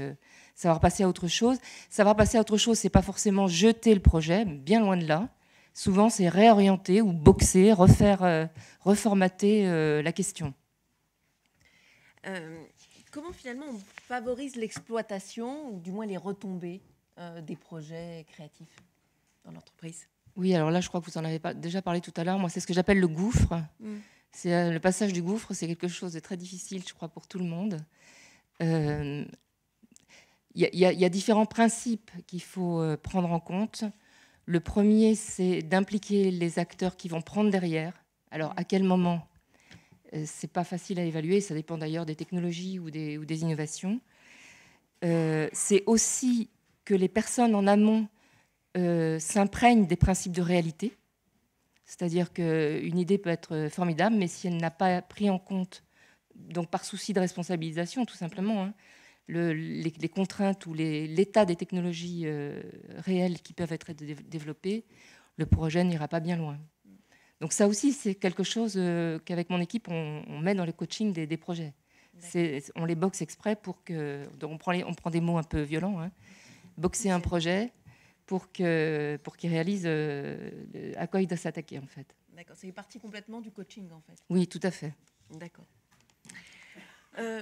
[SPEAKER 5] savoir passer à autre chose. Savoir passer à autre chose, c'est pas forcément jeter le projet, bien loin de là souvent c'est réorienter ou boxer, refaire, euh, reformater euh, la question.
[SPEAKER 1] Euh, comment finalement on favorise l'exploitation, ou du moins les retombées des projets créatifs dans l'entreprise
[SPEAKER 5] Oui, alors là je crois que vous en avez déjà parlé tout à l'heure. Moi c'est ce que j'appelle le gouffre. Mm. C'est, le passage du gouffre, c'est quelque chose de très difficile, je crois, pour tout le monde. Il y, y, a différents principes qu'il faut prendre en compte. Le premier, c'est d'impliquer les acteurs qui vont prendre derrière. Alors, à quel moment euh, C'est pas facile à évaluer, ça dépend d'ailleurs des technologies ou des, innovations. Euh, c'est aussi que les personnes en amont euh, s'imprègnent des principes de réalité. C'est-à-dire qu'une idée peut être formidable, mais si elle n'a pas pris en compte, donc par souci de responsabilisation tout simplement, hein, les, contraintes ou l'état des technologies euh, réelles qui peuvent être développées, le projet n'ira pas bien loin. Donc ça aussi, c'est quelque chose euh, qu'avec mon équipe, on, met dans le coaching des, projets. On les boxe exprès pour que... Donc on, prend des mots un peu violents. Hein. Boxer un projet pour qu'il réalise euh, à quoi il doit s'attaquer, en fait. D'accord,
[SPEAKER 1] c'est partie complètement du coaching, en fait. Oui, tout à fait. D'accord. Euh,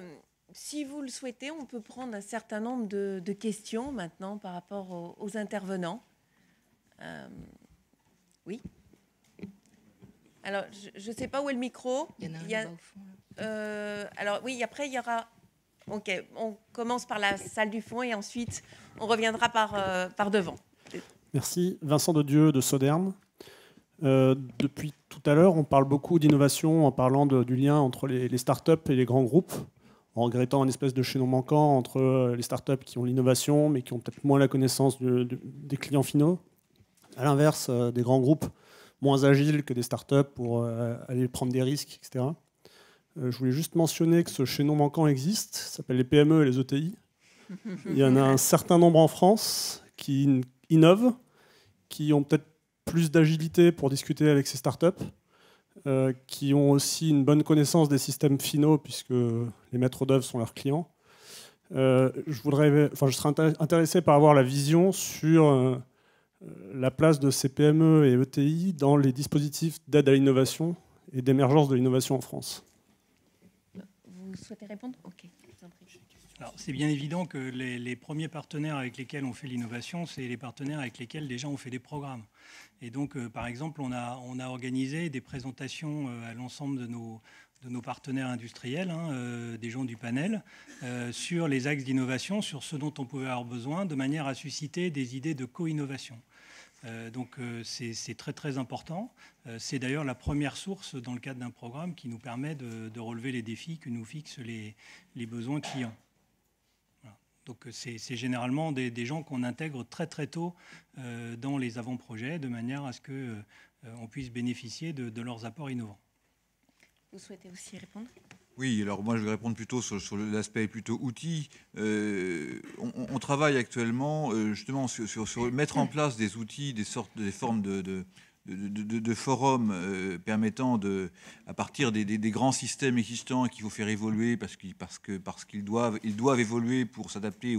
[SPEAKER 1] si vous le souhaitez, on peut prendre un certain nombre de, questions maintenant par rapport aux, intervenants. Euh, oui. Alors, je ne sais pas où est le micro. Il y en a, un au fond. Euh, alors oui, après, il y aura... OK, on commence par la salle du fond et ensuite, on reviendra par, euh, devant.
[SPEAKER 6] Merci. Vincent Dieu de Soderne. depuis tout à l'heure, on parle beaucoup d'innovation en parlant du lien entre les, les startups et les grands groupes en regrettant un espèce de chaînon manquant entre euh, les startups qui ont l'innovation, mais qui ont peut-être moins la connaissance des clients finaux. À l'inverse, euh, des grands groupes moins agiles que des startups pour euh, aller prendre des risques, etc. je voulais juste mentionner que ce chaînon manquant existe, ça s'appelle les PME et les ETI. Il y en a un certain nombre en France qui innovent, qui ont peut-être plus d'agilité pour discuter avec ces startups, euh, qui ont aussi une bonne connaissance des systèmes finaux, puisque les maîtres d'œuvre sont leurs clients. Euh, je, voudrais, enfin, je serais intéressé par avoir la vision sur euh, la place de ces PME et ETI dans les dispositifs d'aide à l'innovation et d'émergence de l'innovation en France.
[SPEAKER 1] Vous souhaitez répondre Ok
[SPEAKER 4] c'est bien évident que les, premiers partenaires avec lesquels on fait l'innovation, c'est les partenaires avec lesquels déjà on fait des programmes. Et donc, euh, par exemple, on a, organisé des présentations euh, à l'ensemble de nos, partenaires industriels, hein, euh, des gens du panel, sur les axes d'innovation, sur ce dont on pouvait avoir besoin, de manière à susciter des idées de co-innovation. donc c'est très très important. c'est d'ailleurs la première source dans le cadre d'un programme qui nous permet de, relever les défis que nous fixent les besoins clients. Donc euh, c'est généralement des, gens qu'on intègre très très tôt euh, dans les avant-projets de manière à ce qu'on euh, puisse bénéficier de, leurs apports innovants.
[SPEAKER 1] Vous souhaitez aussi répondre
[SPEAKER 3] oui, alors moi je vais répondre plutôt sur, l'aspect plutôt outil. on, travaille actuellement justement sur, sur, mettre en mm. place des outils, des sortes, des formes de de, forums euh, permettant de, à partir des, grands systèmes existants qu'il faut faire évoluer parce qu'ils parce qu'ils doivent, ils doivent évoluer pour s'adapter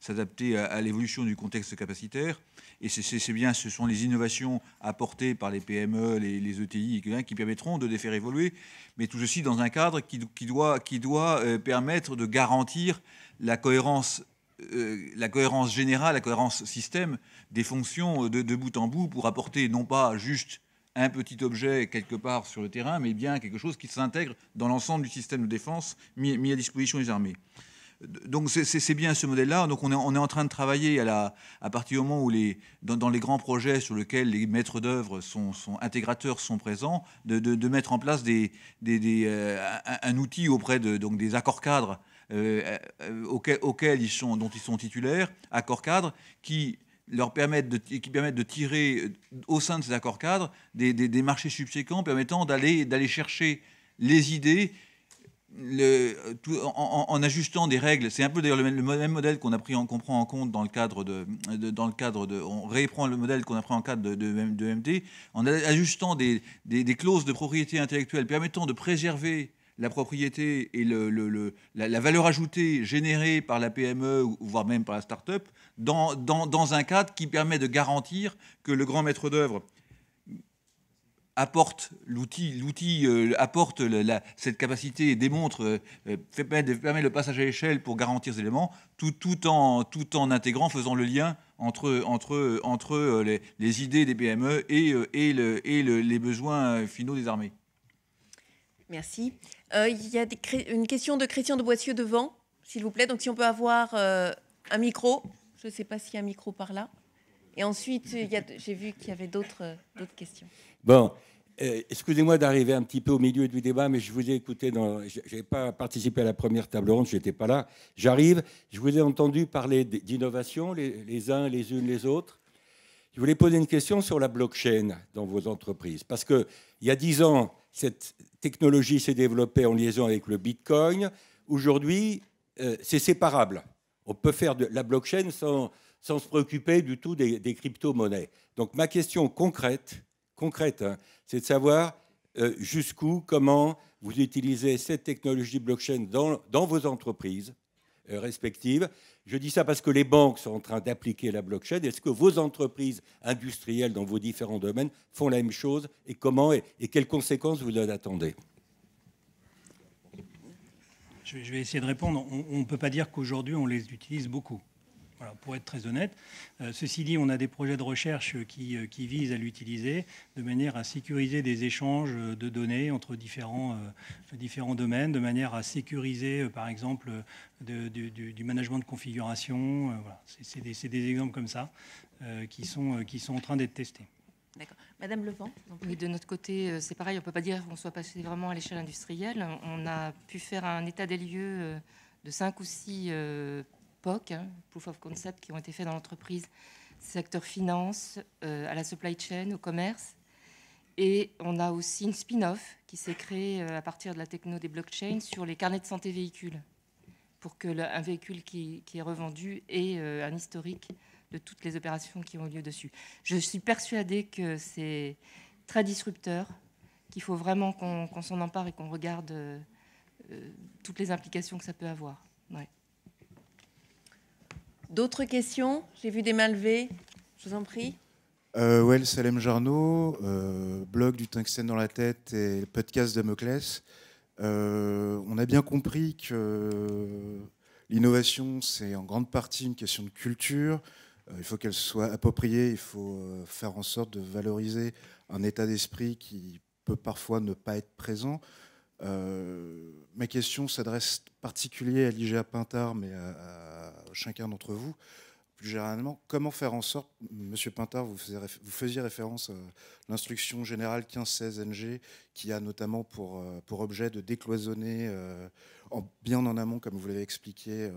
[SPEAKER 3] s'adapter à, l'évolution du contexte capacitaire. Et c'est bien, ce sont les innovations apportées par les PME, les, les e ETI, qui permettront de les faire évoluer, mais tout ceci dans un cadre qui, doit, qui doit euh, permettre de garantir la cohérence, euh, la cohérence générale, la cohérence système des fonctions euh, de, bout en bout pour apporter non pas juste un petit objet quelque part sur le terrain, mais bien quelque chose qui s'intègre dans l'ensemble du système de défense mis, à disposition des armées. Donc c'est bien ce modèle-là. Donc on est, on est, en train de travailler à, la, à partir du moment où les, dans, les grands projets sur lesquels les maîtres d'œuvre sont, sont, intégrateurs sont présents, de, mettre en place des, euh, un, outil auprès de, donc des accords cadres euh, auxquels, ils sont, dont ils sont titulaires, accords cadres qui leur permettent de, qui permettent de tirer euh, au sein de ces accords cadres des, marchés subséquents permettant d'aller, chercher les idées en, ajustant des règles. C'est un peu d'ailleurs le, même modèle qu'on prend en compte dans le cadre de, dans le cadre de on réprend le modèle qu'on a pris en cadre de, de, de MT en ajustant des clauses de propriété intellectuelle permettant de préserver la propriété et le, la, valeur ajoutée générée par la PME, voire même par la start-up, dans, dans, un cadre qui permet de garantir que le grand maître d'œuvre apporte l'outil, l'outil euh, apporte la, cette capacité démontre, euh, euh, permet, le passage à l'échelle pour garantir ces éléments, tout, en, tout en intégrant, faisant le lien entre, entre, entre les, idées des PME et, et, le, et les besoins finaux des armées.
[SPEAKER 1] Merci. Euh, il y a une question de Christian de Boissieu devant, s'il vous plaît. Donc, si on peut avoir euh, un micro. Je ne sais pas s'il y a un micro par là. Et ensuite, j'ai vu qu'il y avait d'autres euh, questions.
[SPEAKER 3] Bon. Excusez-moi d'arriver un petit peu au milieu du débat, mais je vous ai écouté. Je n'ai pas participé à la première table ronde,
[SPEAKER 7] je n'étais pas là. J'arrive. Je vous ai entendu parler d'innovation, les uns, les unes, les autres. Je voulais poser une question sur la blockchain dans vos entreprises. Parce qu'il y a dix ans, cette technologie s'est développée en liaison avec le Bitcoin. Aujourd'hui,
[SPEAKER 3] euh, c'est séparable. On peut faire de la blockchain sans, sans se préoccuper du tout des, crypto-monnaies. Donc ma question concrète, concrète hein, c'est de savoir euh, jusqu'où, comment vous utilisez cette technologie blockchain dans, dans vos
[SPEAKER 7] entreprises euh, respectives. Je dis ça parce que les banques sont en train d'appliquer la blockchain. Est-ce que vos entreprises industrielles dans vos différents domaines font la même chose et comment et, quelles conséquences vous en attendez
[SPEAKER 4] je vais essayer de répondre. On ne peut pas dire qu'aujourd'hui on les utilise beaucoup pour être très honnête. Euh, ceci dit, on a des projets de recherche euh, qui, visent à l'utiliser de manière à sécuriser des échanges euh, de données entre différents, domaines, de manière à sécuriser, par exemple, du, management de configuration. Voilà, C'est des, exemples comme ça qui, sont, en train d'être testés.
[SPEAKER 5] D'accord. Madame Levent de notre côté, c'est pareil, on ne peut pas dire qu'on soit passé vraiment à l'échelle industrielle. On a pu faire un état des lieux de cinq ou six POC, hein, Proof of Concept, qui ont été faits dans l'entreprise, secteur finance, euh, à la supply chain, au commerce. Et on a aussi une spin-off qui s'est créée euh, à partir de la techno des blockchains sur les carnets de santé véhicules, pour que un véhicule qui, est revendu ait euh, un historique de toutes les opérations qui ont lieu dessus. Je suis persuadée que c'est très disrupteur, qu'il faut vraiment qu'on s'en empare et qu'on regarde toutes les implications que ça peut avoir. Ouais. D'autres questions J'ai vu des mains levées.
[SPEAKER 1] Je vous en prie.
[SPEAKER 8] Euh, well, Salem Jarno, euh, blog du Tungsten dans la tête et podcast Damoclès. Euh, on a bien compris que l'innovation, c'est en grande partie une question de culture. il faut qu'elle soit appropriée, il faut faire en sorte de valoriser un état d'esprit qui peut parfois ne pas être présent. Euh, ma question s'adresse particulièrement à l'IGA Pintard, mais à, chacun d'entre vous. Plus généralement, comment faire en sorte, Monsieur Pintard, vous faisiez, vous faisiez référence à l'instruction générale 15-16 NG, qui a notamment pour, euh, pour objet de décloisonner euh, en, bien en amont, comme vous l'avez expliqué,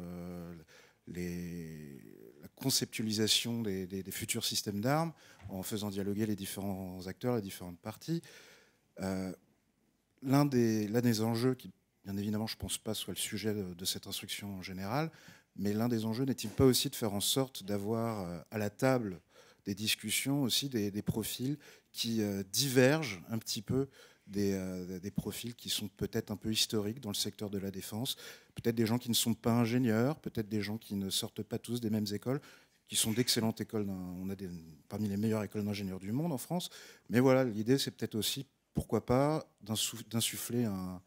[SPEAKER 8] les, la conceptualisation des, futurs systèmes d'armes, en faisant dialoguer les différents acteurs, les différentes parties. Euh, l'un des, des, enjeux, qui bien évidemment je ne pense pas soit le sujet de, cette instruction en général, mais l'un des enjeux n'est-il pas aussi de faire en sorte d'avoir euh, à la table des discussions aussi des, profils qui euh, divergent un petit peu euh, des, profils qui sont peut-être un peu historiques dans le secteur de la défense, peut-être des gens qui ne sont pas ingénieurs, peut-être des gens qui ne sortent pas tous des mêmes écoles, qui sont d'excellentes écoles, on a parmi les meilleures écoles d'ingénieurs du monde en France, mais voilà, l'idée c'est peut-être aussi pourquoi pas, d'insuffler un,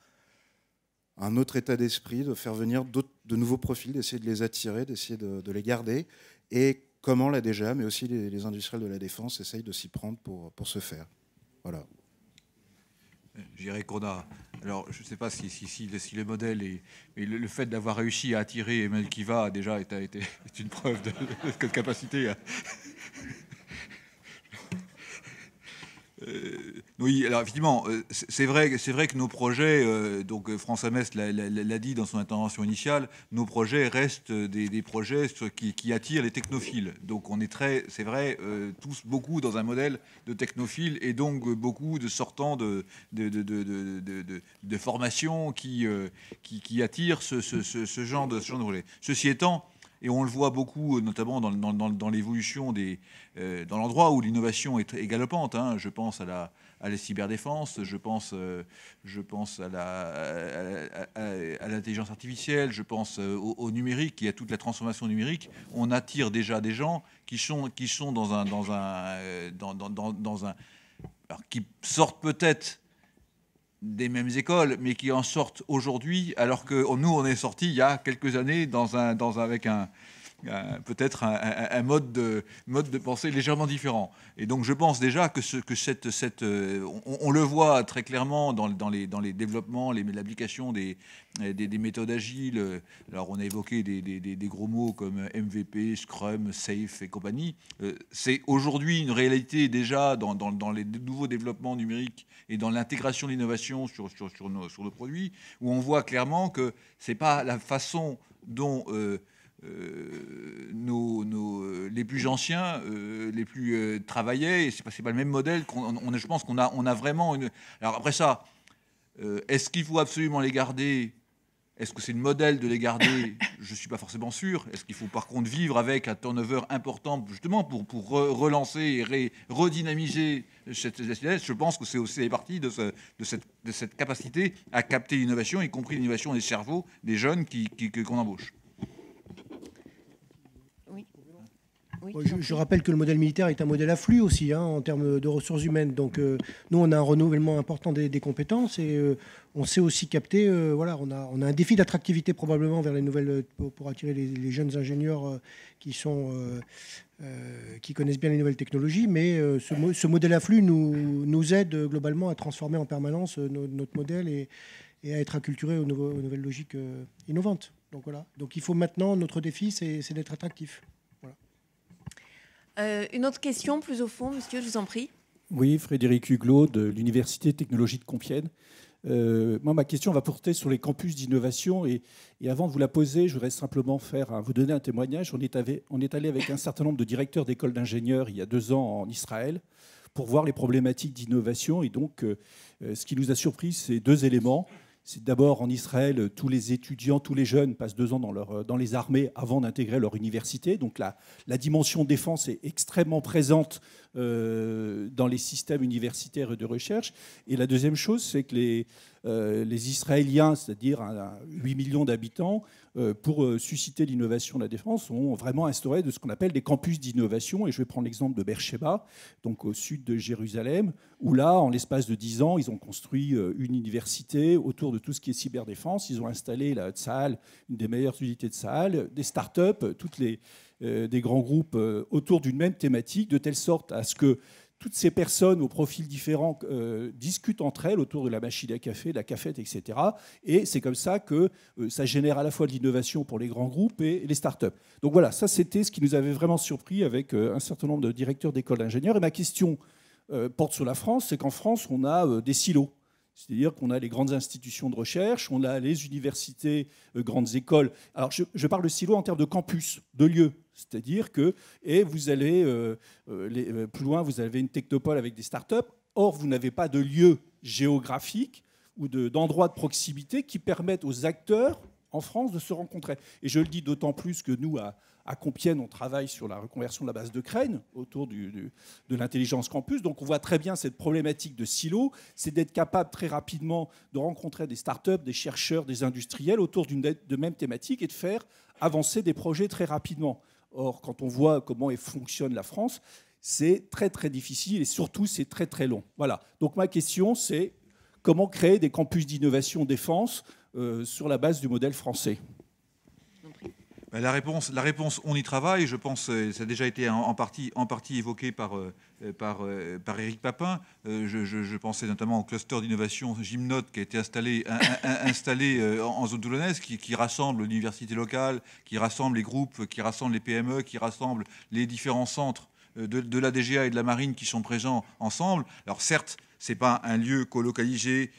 [SPEAKER 8] un, autre état d'esprit, de faire venir de nouveaux profils, d'essayer de les attirer, d'essayer de, les garder. Et comment la déjà, mais aussi les, industriels de la défense essayent de s'y prendre pour, pour ce faire. Voilà.
[SPEAKER 3] Je qu'on a. Alors, je ne sais pas si, si, si, si le modèle le, fait d'avoir réussi à attirer Emmanuel Kiva, déjà, est, est, est une preuve de, de capacité Euh, oui, alors effectivement, euh, c'est vrai, c'est vrai que nos projets, euh, donc François Mest l'a dit dans son intervention initiale, nos projets restent des, projets qui, attirent les technophiles. Donc on est très, c'est vrai, tous beaucoup dans un modèle de technophiles et donc beaucoup de sortants de, de, formations qui, attirent ce, genre de, ce genre de projet. Ceci étant, et on le voit beaucoup, euh, notamment dans, dans, l'évolution des, euh, dans l'endroit où l'innovation est, galopante. Hein. Je pense à la, la cyberdéfense, je pense, euh, je pense à, l'intelligence à, artificielle, je pense au, numérique et à toute la transformation numérique. On attire déjà des gens qui sont, qui sont dans un, dans un, dans, un qui sortent peut-être des mêmes écoles, mais qui en sortent aujourd'hui, alors que oh, nous, on est sortis il y a quelques années dans un, dans, avec un, peut-être un, mode, de, mode de pensée légèrement différent. Et donc je pense déjà que, ce, que cette... cette euh, on, le voit très clairement dans, dans, les, dans les développements, les, l'application des, des, méthodes agiles. Alors on a évoqué des, des, des gros mots comme MVP, Scrum, Safe et compagnie. Euh, c'est aujourd'hui une réalité déjà dans, dans, dans, les nouveaux développements numériques et dans l'intégration de l'innovation sur, sur, sur, nos, sur nos produits, où on voit clairement que ce n'est pas la façon dont... Euh, euh, nos, euh, les plus anciens, euh, les plus travaillés Et c'est pas, pas le même modèle. on, je pense qu'on a, on a vraiment une. Alors après ça, est-ce qu'il faut absolument les garder Est-ce que c'est le modèle de les garder Je suis pas forcément sûr. Est-ce qu'il faut par contre vivre avec un turnover important justement pour, pour relancer et redynamiser cette SNS Je pense que c'est aussi partie de, cette, de cette capacité à capter l'innovation, y compris l'innovation des cerveaux des jeunes qui, qu'on embauche.
[SPEAKER 2] je, rappelle que le modèle militaire est un modèle à aussi hein, en termes de ressources humaines. Donc euh, nous, on a un renouvellement important des, compétences et euh, on sait aussi capter, euh, voilà, on a, on a, un défi d'attractivité probablement vers les nouvelles, pour, attirer les, jeunes ingénieurs qui sont... qui connaissent bien les nouvelles technologies, mais ce, modèle afflux nous, aide globalement à transformer en permanence notre modèle et, à être acculturé aux, aux nouvelles logiques innovantes. Donc voilà. Donc il faut maintenant, notre défi, c'est d'être attractif.
[SPEAKER 1] Euh, une autre question plus au fond, monsieur, je vous en prie.
[SPEAKER 7] Oui, Frédéric Huglot de l'Université Technologie de Compiègne. Euh, moi, ma question va porter sur les campus d'innovation. Et, avant de vous la poser, je voudrais simplement faire, vous donner un témoignage. On est, allé avec un certain nombre de directeurs d'écoles d'ingénieurs il y a deux ans en Israël pour voir les problématiques d'innovation. Et donc, euh, ce qui nous a surpris, c'est deux éléments. C'est d'abord en Israël, euh, tous les étudiants, tous les jeunes passent deux ans dans, euh, les armées avant d'intégrer leur université. Donc la dimension défense est extrêmement présente euh, dans les systèmes universitaires de recherche. Et la deuxième chose, c'est que les, euh, les Israéliens, c'est-à-dire 8 millions d'habitants, euh, pour susciter l'innovation de la défense, ont vraiment instauré de ce qu'on appelle des campus d'innovation. Et je vais prendre l'exemple de Beersheba, donc au sud de Jérusalem, où là, en l'espace de 10 ans, ils ont construit une université autour de tout ce qui est cyberdéfense. Ils ont installé la salle, une des meilleures unités de salle, des start-up, toutes les euh, des grands groupes euh, autour d'une même thématique, de telle sorte à ce que toutes ces personnes aux profils différents euh, discutent entre elles autour de la machine à café, de la cafette, etc. Et c'est comme ça que ça génère à la fois de l'innovation pour les grands groupes et les start-up. Donc voilà, ça c'était ce qui nous avait vraiment surpris avec un certain nombre de directeurs d'écoles d'ingénieurs. Et ma question porte sur la France, c'est qu'en France, on a des silos. C'est-à-dire qu'on a les grandes institutions de recherche, on a les universités, grandes écoles. Alors je, je parle de silos en termes de campus, de lieux. C'est-à-dire que, et eh, vous allez euh, euh, euh, plus loin, vous avez une technopole avec des startups. Or, vous n'avez pas de lieu géographique ou d'endroit de, proximité qui permettent aux acteurs en France de se rencontrer. Et je le dis d'autant plus que nous, à, à, Compiègne, on travaille sur la reconversion de la base de Crène autour de l'intelligence campus. Donc on voit très bien cette problématique de silo, c'est d'être capable très rapidement de rencontrer des startups, des chercheurs, des industriels autour d'une de même thématique et de faire avancer des projets très rapidement. Or, quand on voit comment fonctionne la France, c'est très très difficile et surtout c'est très très long. Voilà. Donc ma question, c'est comment créer des campus d'innovation défense euh, sur la base du modèle français
[SPEAKER 3] ben, la réponse, la réponse, on y travaille. Je pense, euh, ça a déjà été en, partie, en évoqué par, euh, par, euh, par Éric Papin. Je, pensais notamment au cluster d'innovation Gymnote qui a été installé, en, zone toulonnaise, qui, rassemble l'université locale, qui rassemble les groupes, qui rassemble les PME, qui rassemble les différents centres de, de, la DGA et de la Marine qui sont présents ensemble. Alors certes, ce n'est pas un lieu colocalisé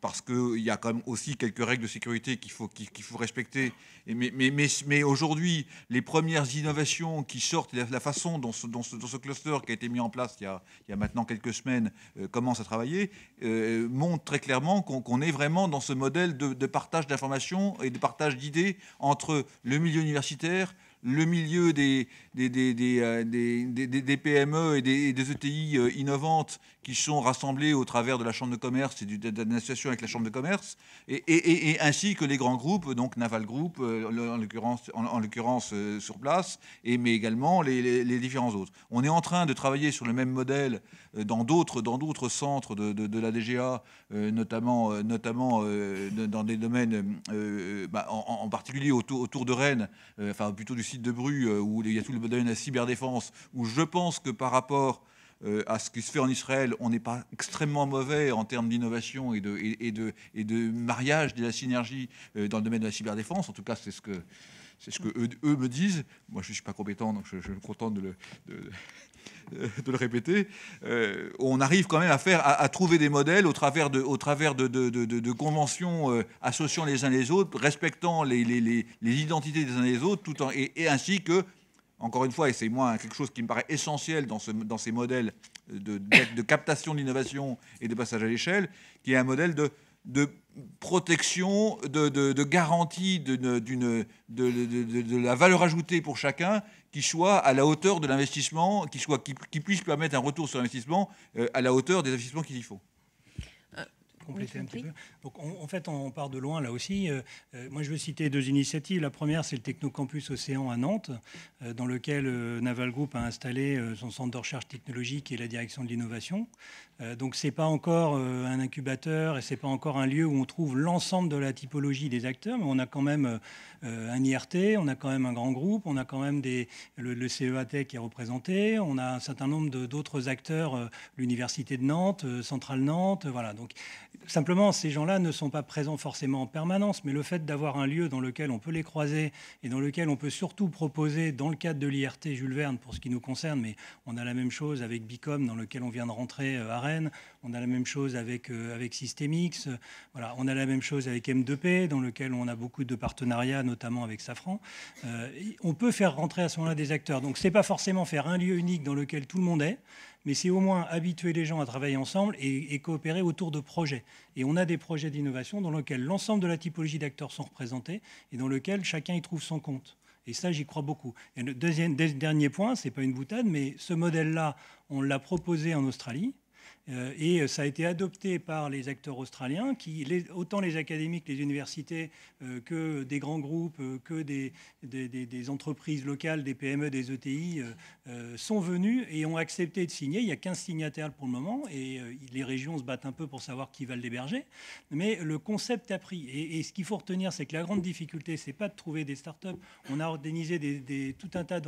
[SPEAKER 3] parce, qu'il y a quand même aussi quelques règles de sécurité qu'il faut, respecter. mais, aujourd'hui, les premières innovations qui sortent, la, façon dont ce, cluster qui a été mis en place il y a, maintenant quelques semaines euh, commence à travailler, euh, montre très clairement qu'on est vraiment dans ce modèle de partage d'informations et de partage d'idées entre le milieu universitaire, le milieu des, des, euh, PME et des, ETI e euh, innovantes qui sont rassemblées au travers de la Chambre de commerce et de association avec la Chambre de commerce, et, ainsi que les grands groupes, donc Naval Group euh, en l'occurrence, en, sur place, et, mais également les, différents autres. On est en train de travailler sur le même modèle dans d'autres, dans d'autres centres de, la DGA, notamment, notamment dans des domaines, bah, en, particulier autour, de Rennes, enfin plutôt du site de bruit, euh, où il y a tout le domaine de la cyberdéfense, où je pense que par rapport euh, à ce qui se fait en Israël, on n'est pas extrêmement mauvais en termes d'innovation et de, et, de, et de mariage de la synergie euh, dans le domaine de la cyberdéfense. En tout cas, c'est ce que ce que eux, me disent. Moi, je ne suis pas compétent, donc je, je me contente de le, euh, de le répéter, euh, on arrive quand même à, faire, à, trouver des modèles au travers de, au travers de, conventions euh, associant les uns les autres, respectant les, identités des uns les autres, tout en, et, ainsi que, encore une fois, et c'est moi quelque chose qui me paraît essentiel dans, ces modèles de, captation d'innovation et de passage à l'échelle, qui est un modèle de, protection, de, garantie de, la valeur ajoutée pour chacun qui soit à la hauteur de l'investissement, qui, qui, puisse permettre un retour sur investissement euh, à la hauteur des investissements
[SPEAKER 7] qu'il y faut compléter un petit peu.
[SPEAKER 4] en fait, on part de loin là aussi. Euh, euh, moi, je veux citer deux initiatives. La première, c'est le Technocampus Océan à Nantes, euh, dans lequel Naval Group a installé son centre de recherche technologique et la direction de l'innovation. donc, ce n'est pas encore un incubateur et ce n'est pas encore un lieu où on trouve l'ensemble de la typologie des acteurs, mais on a quand même un IRT, on a quand même un grand groupe, on a quand même le, le CEAT e qui est représenté, on a un certain nombre d'autres acteurs, l'Université de Nantes, Centrale Nantes, voilà. Donc, Simplement, ces gens-là ne sont pas présents forcément en permanence, mais le fait d'avoir un lieu dans lequel on peut les croiser et dans lequel on peut surtout proposer, dans le cadre de l'IRT Jules Verne pour ce qui nous concerne, mais on a la même chose avec Bicom dans lequel on vient de rentrer euh, à Rennes, on a la même chose avec, euh, avec Systemix, euh, voilà, on a la même chose avec M2P dans lequel on a beaucoup de partenariats, notamment avec Safran. on peut faire rentrer à ce moment-là des acteurs. Donc, ce n'est pas forcément faire un lieu unique dans lequel tout le monde est, mais c'est au moins habituer les gens à travailler ensemble et, coopérer autour de projets. Et on a des projets d'innovation dans lesquels l'ensemble de la typologie d'acteurs sont représentés et dans lesquels chacun y trouve son compte. Et ça, j'y crois beaucoup. Et le deuxième, dernier point, ce n'est pas une boutade, mais ce modèle-là, on l'a proposé en Australie, euh, et euh, ça a été adopté par les acteurs australiens, qui, autant les académiques, les universités, euh, que des grands groupes, que des, entreprises locales, des PME, des ETI, sont venus et ont accepté de signer. Il y a 15 signataires pour le moment, et les régions se battent un peu pour savoir qui va l'héberger. Mais le concept a pris. Et, ce qu'il faut retenir, c'est que la grande difficulté, c'est pas de trouver des startups. On a organisé tout un tas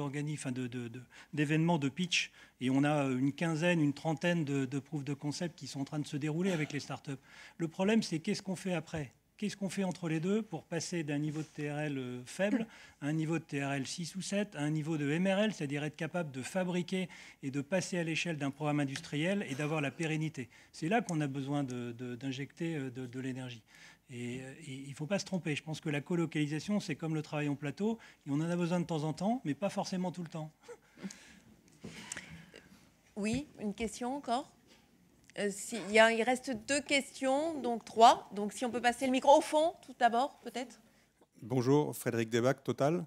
[SPEAKER 4] d'événements de, de, de pitch et on a euh, une quinzaine, une trentaine de, prouves de concept qui sont en train de se dérouler avec les startups. Le problème, c'est qu'est-ce qu'on fait après Qu'est-ce qu'on fait entre les deux pour passer d'un niveau de TRL euh, faible à un niveau de TRL 6 ou 7, à un niveau de MRL, c'est-à-dire être capable de fabriquer et de passer à l'échelle d'un programme industriel et d'avoir la pérennité C'est là qu'on a besoin d'injecter euh, de, l'énergie. Et, et, il ne faut pas se tromper. Je pense que la colocalisation, c'est comme le travail en plateau. Et on en a besoin de temps en temps, mais pas forcément tout le temps.
[SPEAKER 1] Oui, une question encore euh, Il reste deux questions, donc trois. Donc si on peut passer le micro au fond, tout d'abord, peut-être.
[SPEAKER 6] Bonjour, Frédéric Debac, Total.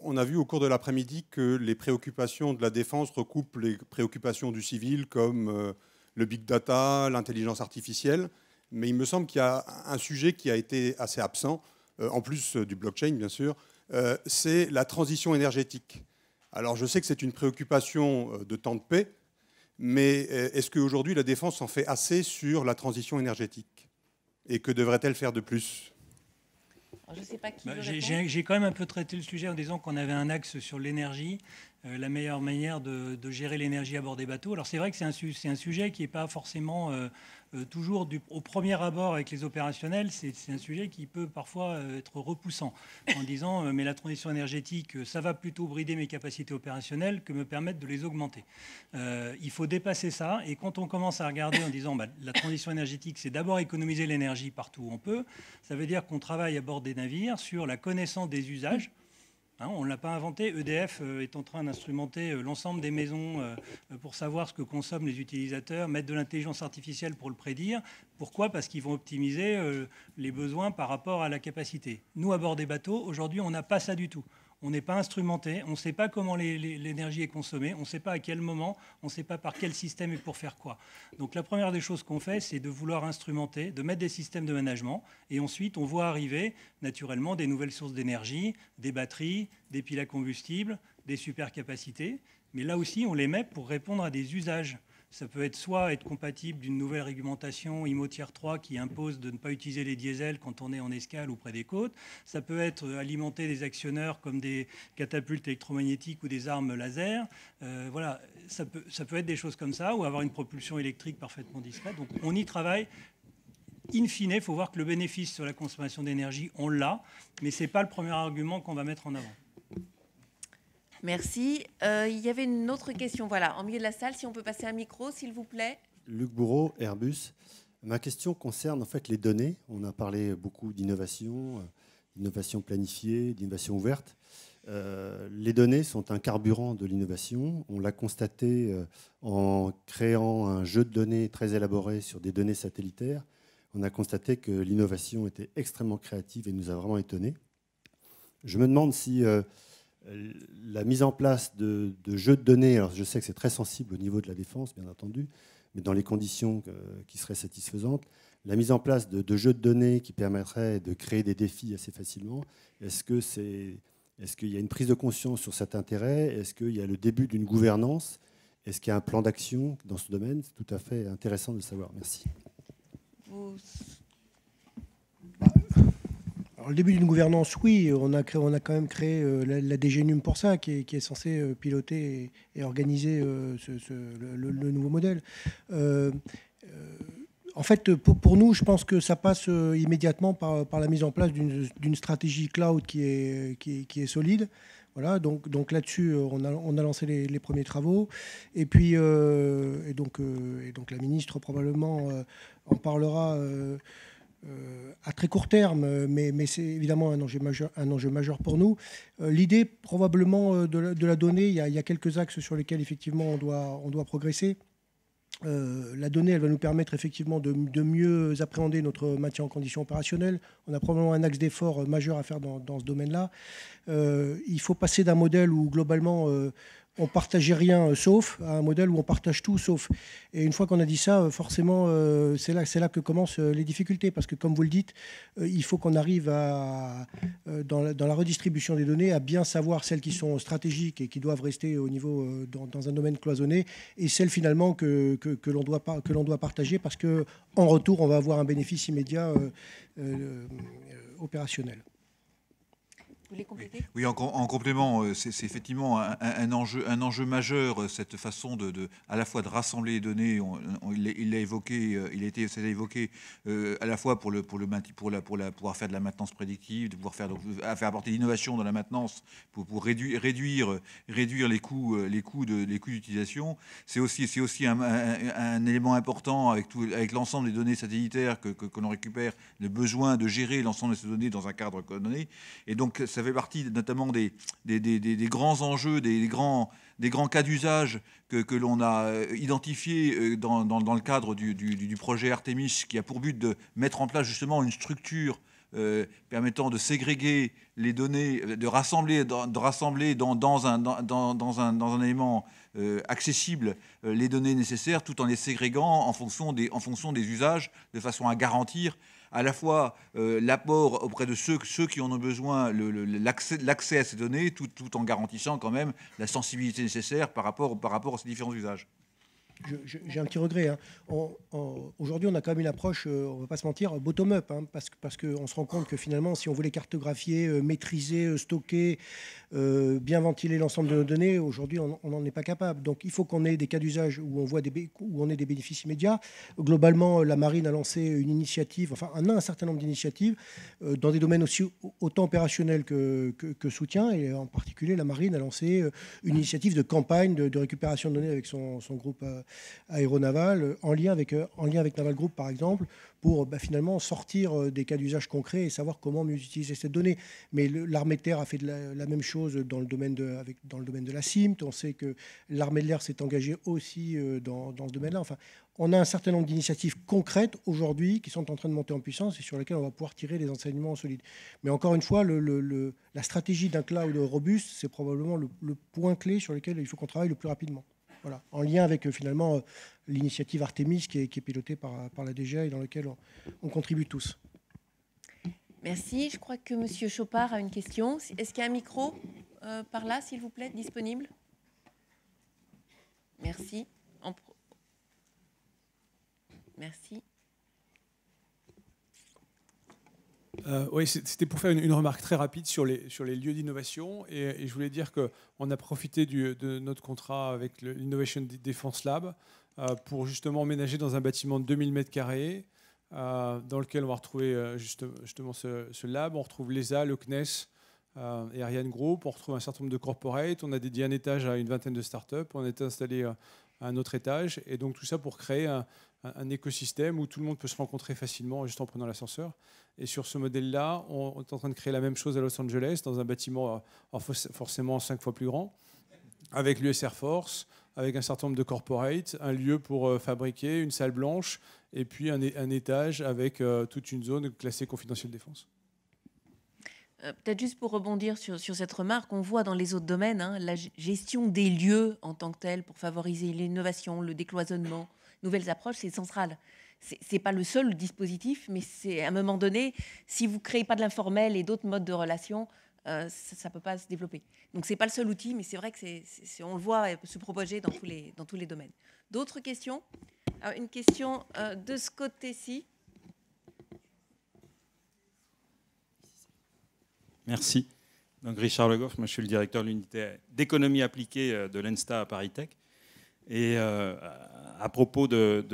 [SPEAKER 6] On a vu au cours de l'après-midi que les préoccupations de la défense recoupent les préoccupations du civil comme euh, le big data, l'intelligence artificielle. Mais il me semble qu'il y a un sujet qui a été assez absent, euh, en plus du blockchain bien sûr, c'est la transition énergétique. Alors je sais que c'est une préoccupation de temps de paix, mais euh, est-ce qu'aujourd'hui, la défense en fait assez sur la transition énergétique Et que devrait-elle faire de plus
[SPEAKER 1] bah, J'ai
[SPEAKER 4] quand même un peu traité le sujet en disant qu'on avait un axe sur l'énergie, euh, la meilleure manière de, gérer l'énergie à bord des bateaux. Alors c'est vrai que c'est un, sujet qui n'est pas forcément euh, euh, toujours au premier abord avec les opérationnels, c'est un sujet qui peut parfois être repoussant en disant mais la transition énergétique, ça va plutôt brider mes capacités opérationnelles que me permettre de les augmenter. il faut dépasser ça et quand on commence à regarder en disant bah, la transition énergétique, c'est d'abord économiser l'énergie partout où on peut, ça veut dire qu'on travaille à bord des navires sur la connaissance des usages Hein, on ne l'a pas inventé. EDF euh, est en train d'instrumenter euh, l'ensemble des maisons euh, pour savoir ce que consomment les utilisateurs, mettre de l'intelligence artificielle pour le prédire. Pourquoi Parce qu'ils vont optimiser les besoins par rapport à la capacité. Nous, à bord des bateaux, aujourd'hui, on n'a pas ça du tout on n'est pas instrumenté, on ne sait pas comment l'énergie est consommée, on ne sait pas à quel moment, on ne sait pas par quel système et pour faire quoi. Donc la première des choses qu'on fait, c'est de vouloir instrumenter, de mettre des systèmes de management, et ensuite on voit arriver naturellement des nouvelles sources d'énergie, des batteries, des piles à combustible, des supercapacités, mais là aussi on les met pour répondre à des usages. Ça peut être soit être compatible d'une nouvelle réglementation IMO tier 3 qui impose de ne pas utiliser les diesels quand on est en escale ou près des côtes. Ça peut être euh, alimenter des actionneurs comme des catapultes électromagnétiques ou des armes laser. Euh, voilà, ça peut, ça peut être des choses comme ça ou avoir une propulsion électrique parfaitement discrète. Donc on y travaille. In fine, il faut voir que le bénéfice sur la consommation d'énergie, on l'a, mais ce n'est pas le premier argument qu'on va mettre en avant.
[SPEAKER 1] Merci. Euh, il y avait une autre question, voilà, en milieu de la salle, si on peut passer un micro, s'il vous plaît.
[SPEAKER 2] Luc Bourreau, Airbus. Ma question concerne en fait les données. On a parlé beaucoup d'innovation, euh, d'innovation planifiée, d'innovation ouverte. Euh, les données sont un carburant de l'innovation. On l'a constaté en créant un jeu de données très élaboré sur des données satellitaires. On a constaté que l'innovation était extrêmement créative et nous a vraiment étonnés. Je me demande si euh, la mise en place de, jeux de données, alors je sais que c'est très sensible au niveau de la défense, bien entendu, mais dans les conditions euh, qui seraient satisfaisantes, la mise en place de, jeux de données qui permettraient de créer des défis assez facilement, est-ce que c'est est qu'il y a une prise de conscience sur cet intérêt Est-ce qu'il y a le début d'une gouvernance Est-ce qu'il y a un plan d'action dans ce domaine C'est tout à fait intéressant de le savoir. Merci. Vous le début d'une gouvernance, oui, on a, quand même créé euh, la, DGNUM pour ça, qui est, censée euh, piloter et, organiser euh, le, nouveau modèle. en fait, pour, nous, je pense que ça passe immédiatement par, la mise en place d'une stratégie cloud qui est, solide. Voilà, donc, là-dessus, on a, lancé les, premiers travaux. Et puis, et donc la ministre probablement en parlera. Euh, à très court terme, euh, mais, c'est évidemment un enjeu, majeur, un enjeu majeur pour nous. Euh, l'idée probablement de la, donnée, il y, a, quelques axes sur lesquels effectivement on doit, on doit progresser. la donnée, elle va nous permettre effectivement de, mieux appréhender notre maintien en condition opérationnelle. On a probablement un axe d'effort majeur à faire dans, ce domaine-là. il faut passer d'un modèle où globalement on partageait rien euh, sauf, un modèle où on partage tout sauf. Et une fois qu'on a dit ça, euh, forcément, euh, c'est là, que commencent les difficultés, parce que comme vous le dites, il faut qu'on arrive à, dans la, redistribution des données à bien savoir celles qui sont stratégiques et qui doivent rester au niveau dans, un domaine cloisonné, et celles finalement que, l'on doit, doit partager, parce qu'en retour, on va avoir un bénéfice immédiat opérationnel.
[SPEAKER 3] Oui, en, complément, euh, c'est effectivement un, enjeu, un enjeu majeur, euh, cette façon de, à la fois de rassembler les données, il l'a évoqué, euh, il a été, évoqué, à la fois pour, le, pour, le, pour, la, pour la, pouvoir faire de la maintenance prédictive, de pouvoir faire, faire apporter l'innovation dans la maintenance, pour, réduire, réduire, réduire les coûts, les coûts coûts d'utilisation. C'est aussi, c'est aussi un, élément important avec, tout, avec l'ensemble des données satellitaires que, que, que l'on récupère, le besoin de gérer l'ensemble de ces données dans un cadre donné. Et donc, ça ça fait partie notamment des, grands enjeux, des, grands, des grands cas d'usage que, l'on a euh, identifiés euh, dans, le cadre du, projet Artemis, qui a pour but de mettre en place justement une structure euh, permettant de ségréguer les données, de rassembler, de, rassembler dans, un, élément accessible les données nécessaires tout en les ségrégant en fonction, des, en fonction des usages de façon à garantir à la fois euh, l'apport auprès de ceux, qui en ont besoin, l'accès à ces données, tout, en garantissant quand même la sensibilité nécessaire par rapport à ces différents usages
[SPEAKER 2] j'ai un petit regret. Hein. Aujourd'hui, on a quand même une approche, euh, on ne va pas se mentir, bottom-up, hein, parce, parce qu'on se rend compte que finalement, si on voulait cartographier, euh, maîtriser, euh, stocker, bien ventiler l'ensemble de nos données, aujourd'hui, on n'en est pas capable. Donc, il faut qu'on ait des cas d'usage où on voit des, où on ait des bénéfices immédiats. Globalement, la marine a lancé une initiative, enfin, un certain nombre d'initiatives dans des domaines aussi autant opérationnels que, que, soutien, et en particulier, la marine a lancé une initiative de campagne de, récupération de données avec son, groupe aéronaval euh, en lien, avec, euh, en lien avec Naval Group, par exemple, pour bah, finalement sortir euh, des cas d'usage concrets et savoir comment mieux utiliser cette donnée. Mais l'armée de terre a fait la, même chose dans le domaine de, avec, dans le domaine de la CIMT. On sait que l'armée de l'air s'est engagée aussi dans, ce domaine-là. Enfin, on a un certain nombre d'initiatives concrètes aujourd'hui qui sont en train de monter en puissance et sur lesquelles on va pouvoir tirer des enseignements solides. Mais encore une fois, la stratégie d'un cloud robuste, c'est probablement le point clé sur lequel il faut qu'on travaille le plus rapidement. Voilà, en lien avec euh, finalement euh, l'initiative Artemis qui est, pilotée par, euh, la DGA et dans laquelle on, contribue tous.
[SPEAKER 1] Merci. Je crois que Monsieur Chopard a une question. Est-ce qu'il y a un micro par là, s'il vous plaît, disponible Merci. Merci.
[SPEAKER 6] Euh, oui, c'était pour faire une, remarque très rapide sur les, sur les lieux d'innovation. Et, je voulais dire qu'on a profité de notre contrat avec l'Innovation Defense Lab euh, pour justement ménager dans un bâtiment de 2000 m2 euh, dans lequel on va retrouver justement ce, lab. On retrouve l'ESA, le CNES et Ariane Group. On retrouve un certain nombre de corporates. On a dédié un étage à une vingtaine de startups. On a été installé un autre étage. Et donc tout ça pour créer un, écosystème où tout le monde peut se rencontrer facilement juste en prenant l'ascenseur. Et sur ce modèle-là, on, est en train de créer la même chose à Los Angeles, dans un bâtiment euh, forcément cinq fois plus grand, avec l'US Air Force, avec un certain nombre de corporates, un lieu pour euh, fabriquer, une salle blanche, et puis un, étage avec euh, toute une zone classée confidentielle défense.
[SPEAKER 1] Euh, peut-être juste pour rebondir sur, cette remarque, on voit dans les autres domaines hein, la gestion des lieux en tant que telle pour favoriser l'innovation, le décloisonnement, nouvelles approches, c'est central. C'est pas le seul dispositif, mais c'est à un moment donné, si vous ne créez pas de l'informel et d'autres modes de relation, euh, ça ne peut pas se développer. Donc ce n'est pas le seul outil, mais c'est vrai que c'est on le voit euh, se propager dans tous les, dans tous les domaines. D'autres questions ah, Une question de ce côté-ci.
[SPEAKER 9] Merci. Donc Richard Le Goff, moi je suis le directeur de l'unité d'économie appliquée euh, de l'ENSTA à Paris Tech. Et euh, à propos de,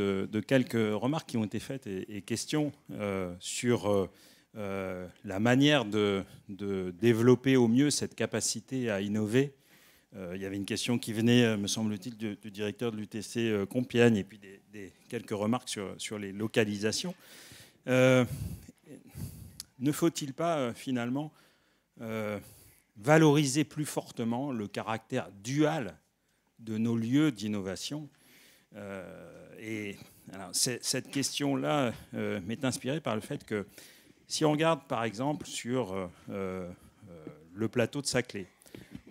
[SPEAKER 9] quelques remarques qui ont été faites et, questions euh, sur la manière de, développer au mieux cette capacité à innover, il y avait une question qui venait, me semble-t-il, du, directeur de l'UTC Compiègne et puis des, quelques remarques sur les localisations. ne faut-il pas finalement euh, valoriser plus fortement le caractère dual de nos lieux d'innovation. Euh, et cette question-là euh, m'est inspirée par le fait que si on regarde par exemple sur le plateau de Saclay,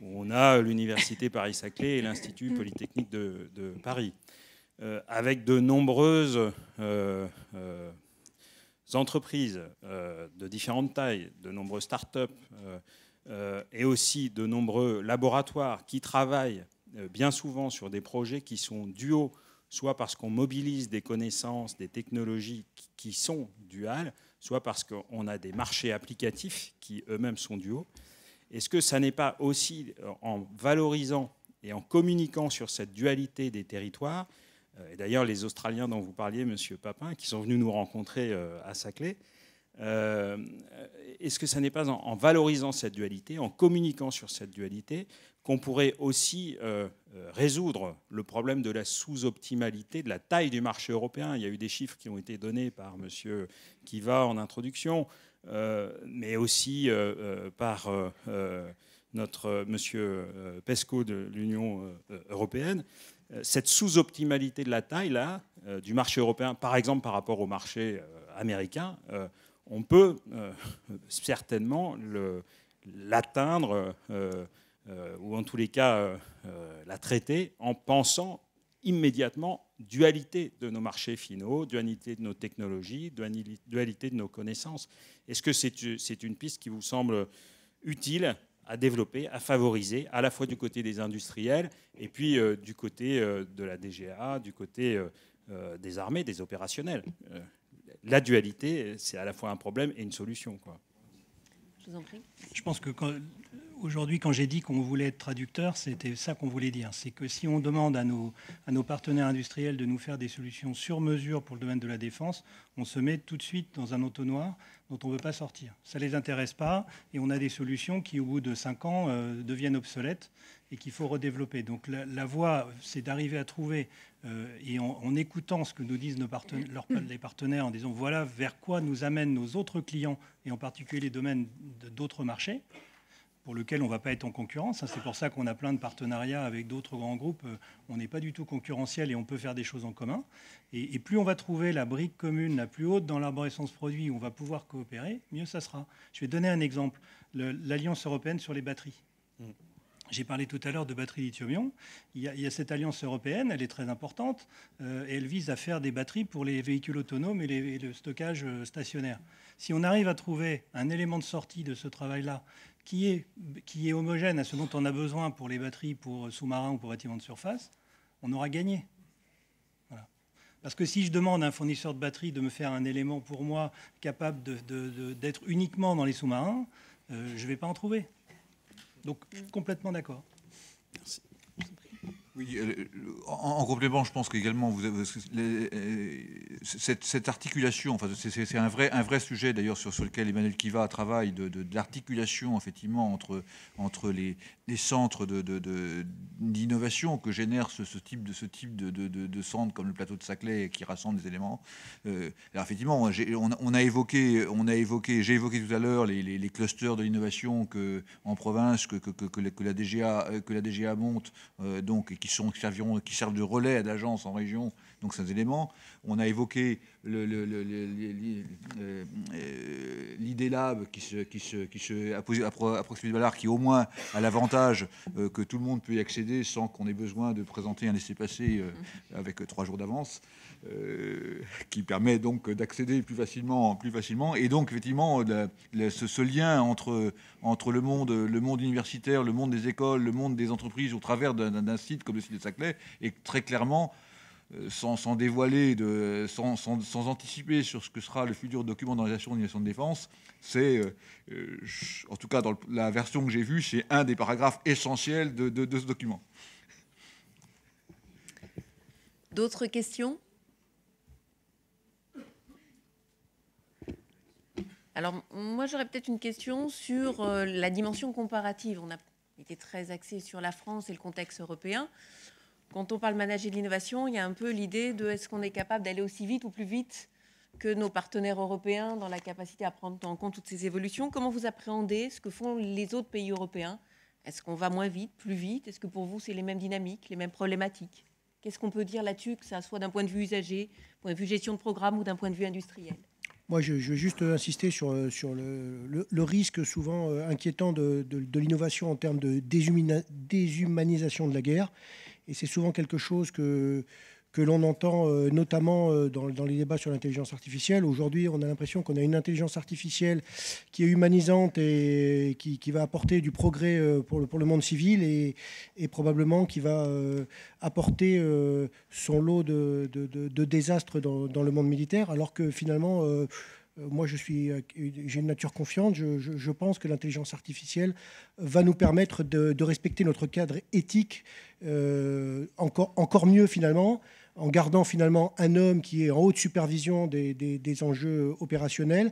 [SPEAKER 9] où on a l'Université Paris-Saclay et l'Institut mm. Polytechnique de, de Paris, avec de nombreuses entreprises euh, de différentes tailles, de nombreuses start-up euh, euh, et aussi de nombreux laboratoires qui travaillent bien souvent sur des projets qui sont duaux, soit parce qu'on mobilise des connaissances, des technologies qui sont duales, soit parce qu'on a des marchés applicatifs qui eux-mêmes sont duaux. Est-ce que ça n'est pas aussi en valorisant et en communiquant sur cette dualité des territoires euh, et d'ailleurs, les Australiens dont vous parliez, Monsieur Papin, qui sont venus nous rencontrer euh, à Saclay, euh, est-ce que ça n'est pas en, valorisant cette dualité, en communiquant sur cette dualité, qu'on pourrait aussi résoudre le problème de la sous-optimalité, de la taille du marché européen Il y a eu des chiffres qui ont été donnés par M. Kiva en introduction, mais aussi par notre Monsieur Pesco de l'Union européenne. Euh, cette sous-optimalité de la taille là, euh, du marché européen, par exemple par rapport au marché euh, américain, on peut certainement l'atteindre, ou en tous les cas la traiter, en pensant immédiatement dualité de nos marchés finaux, dualité de nos technologies, dualité de nos connaissances. Est-ce que c'est une piste qui vous semble utile à développer, à favoriser, à la fois du côté des industriels et puis euh, du côté euh, de la DGA, du côté euh, des armées, des opérationnels. la dualité, c'est à la fois un problème et une solution. Quoi.
[SPEAKER 1] Je vous en prie.
[SPEAKER 4] Je pense que aujourd'hui, quand j'ai dit qu'on voulait être traducteur, c'était ça qu'on voulait dire. C'est que si on demande à nos, à nos partenaires industriels de nous faire des solutions sur mesure pour le domaine de la défense, on se met tout de suite dans un entonnoir dont on ne veut pas sortir. Ça ne les intéresse pas et on a des solutions qui, au bout de cinq ans, euh, deviennent obsolètes et qu'il faut redévelopper. Donc la, voie, c'est d'arriver à trouver, euh, et en, écoutant ce que nous disent nos les partenaires, en disant voilà vers quoi nous amènent nos autres clients, et en particulier les domaines d'autres marchés, pour lequel on ne va pas être en concurrence. Hein. C'est pour ça qu'on a plein de partenariats avec d'autres grands groupes. Euh, on n'est pas du tout concurrentiel et on peut faire des choses en commun. Et, plus on va trouver la brique commune la plus haute dans l'arborescence produit où on va pouvoir coopérer, mieux ça sera. Je vais donner un exemple, l'Alliance européenne sur les batteries. Mm. J'ai parlé tout à l'heure de batteries lithium-ion. Il, y a cette alliance européenne, elle est très importante, euh, elle vise à faire des batteries pour les véhicules autonomes et le stockage euh, stationnaire. Si on arrive à trouver un élément de sortie de ce travail-là qui est, homogène à ce dont on a besoin pour les batteries, pour sous-marins ou pour bâtiments de surface, on aura gagné. Parce que si je demande à un fournisseur de batteries de me faire un élément pour moi capable d'être uniquement dans les sous-marins, euh, je ne vais pas en trouver. Donc, complètement d'accord.
[SPEAKER 3] Oui, euh, en, complément, je pense qu'également, vous euh, cette, articulation, enfin, c'est un vrai, un vrai sujet d'ailleurs sur, lequel Emmanuel Kiva travaille, de, l'articulation effectivement entre, entre les, les centres d'innovation que génère ce, type, de, ce type de, centre comme le plateau de Saclay qui rassemble des éléments. Euh, alors effectivement, on, a évoqué, on a évoqué, j'ai évoqué tout à l'heure les, clusters de l'innovation en province que, que, que, la DGA, que la DGA monte, et donc qui, servent de relais à l'agence en région, donc ces éléments. On a évoqué euh, l'idée lab qui se, qui se, qui se à, proximité de Ballard, qui au moins a l'avantage euh, que tout le monde peut y accéder sans qu'on ait besoin de présenter un essai passer euh, mm-hmm. avec trois jours d'avance. Euh, qui permet donc d'accéder plus facilement, plus facilement. Et donc effectivement, ce, lien entre, entre le, monde, le monde universitaire, le monde des écoles, le monde des entreprises au travers d'un site comme le site de Saclay est très clairement euh, sans, sans, dévoiler, de, sans, anticiper sur ce que sera le futur document d'organisation de de défense, c'est, euh, en tout cas dans la version que j'ai vue, c'est un des paragraphes essentiels de ce document.
[SPEAKER 1] D'autres questions Alors, moi, j'aurais peut-être une question sur euh, la dimension comparative. On a été très axé sur la France et le contexte européen. Quand on parle de manager de l'innovation, il y a un peu l'idée de est-ce qu'on est capable d'aller aussi vite ou plus vite que nos partenaires européens dans la capacité à prendre en compte toutes ces évolutions. Comment vous appréhendez ce que font les autres pays européens Est-ce qu'on va moins vite, plus vite Est-ce que pour vous, c'est les mêmes dynamiques, les mêmes problématiques Qu'est-ce qu'on peut dire là-dessus, que ça soit d'un point de vue usager, point de vue gestion de programme ou d'un point de vue industriel
[SPEAKER 2] moi, je, veux juste insister sur, euh, le, risque souvent euh, inquiétant de, de l'innovation en termes de déshumanisation de la guerre. Et c'est souvent quelque chose que, que l'on entend euh, notamment euh, dans, les débats sur l'intelligence artificielle. Aujourd'hui, on a l'impression qu'on a une intelligence artificielle qui est humanisante et qui, va apporter du progrès euh, pour, le, monde civil et, probablement qui va apporter son lot de, désastres dans, le monde militaire, alors que finalement moi, je suis, j'ai une nature confiante. Je, pense que l'intelligence artificielle va nous permettre de, respecter notre cadre éthique encore, encore mieux finalement en gardant finalement un homme qui est en haute supervision des, enjeux opérationnels,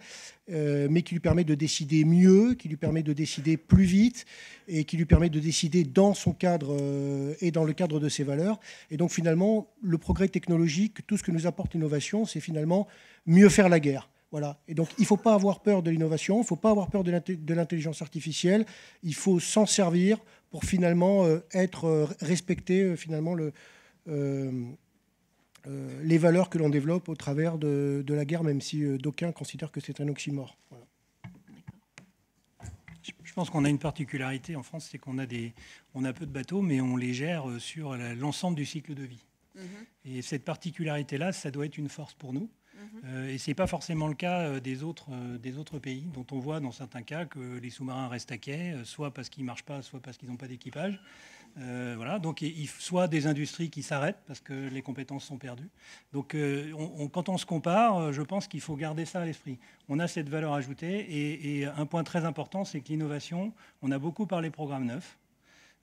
[SPEAKER 2] euh, mais qui lui permet de décider mieux, qui lui permet de décider plus vite et qui lui permet de décider dans son cadre euh, et dans le cadre de ses valeurs. Et donc finalement, le progrès technologique, tout ce que nous apporte l'innovation, c'est finalement mieux faire la guerre. Voilà. Et donc, il ne faut pas avoir peur de l'innovation, il ne faut pas avoir peur de l'intelligence artificielle. Il faut s'en servir pour finalement euh, être respecté finalement le, euh, les valeurs que l'on développe au travers de, la guerre, même si euh, d'aucuns considèrent que c'est un oxymore.
[SPEAKER 4] Je pense qu'on a une particularité en France, c'est qu'on a, on a peu de bateaux, mais on les gère euh, sur l'ensemble du cycle de vie. Mhm. Et cette particularité-là, ça doit être une force pour nous. Mhm. et ce n'est pas forcément le cas des autres, des autres pays, dont on voit dans certains cas que les sous-marins restent à quai, soit parce qu'ils ne marchent pas, soit parce qu'ils n'ont pas d'équipage. Euh, voilà, donc il, soit des industries qui s'arrêtent parce que les compétences sont perdues. Donc euh, quand on se compare, euh, je pense qu'il faut garder ça à l'esprit. On a cette valeur ajoutée et, et un point très important, c'est que l'innovation, on a beaucoup parlé programme neuf.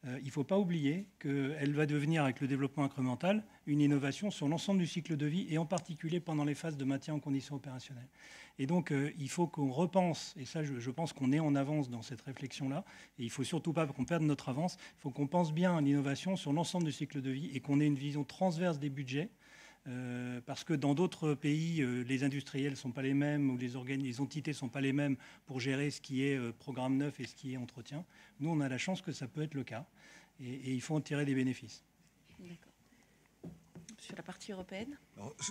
[SPEAKER 4] Euh, il ne faut pas oublier qu'elle va devenir, avec le développement incremental, une innovation sur l'ensemble du cycle de vie et en particulier pendant les phases de maintien en conditions opérationnelles. Et donc, euh, il faut qu'on repense, et ça, je, pense qu'on est en avance dans cette réflexion-là, et il ne faut surtout pas qu'on perde notre avance, il faut qu'on pense bien à l'innovation sur l'ensemble du cycle de vie et qu'on ait une vision transverse des budgets euh, parce que dans d'autres pays, euh, les industriels ne sont pas les mêmes ou les, les entités ne sont pas les mêmes pour gérer ce qui est euh, programme neuf et ce qui est entretien. Nous, on a la chance que ça peut être le cas et, il faut en tirer des bénéfices.
[SPEAKER 1] Sur la partie européenne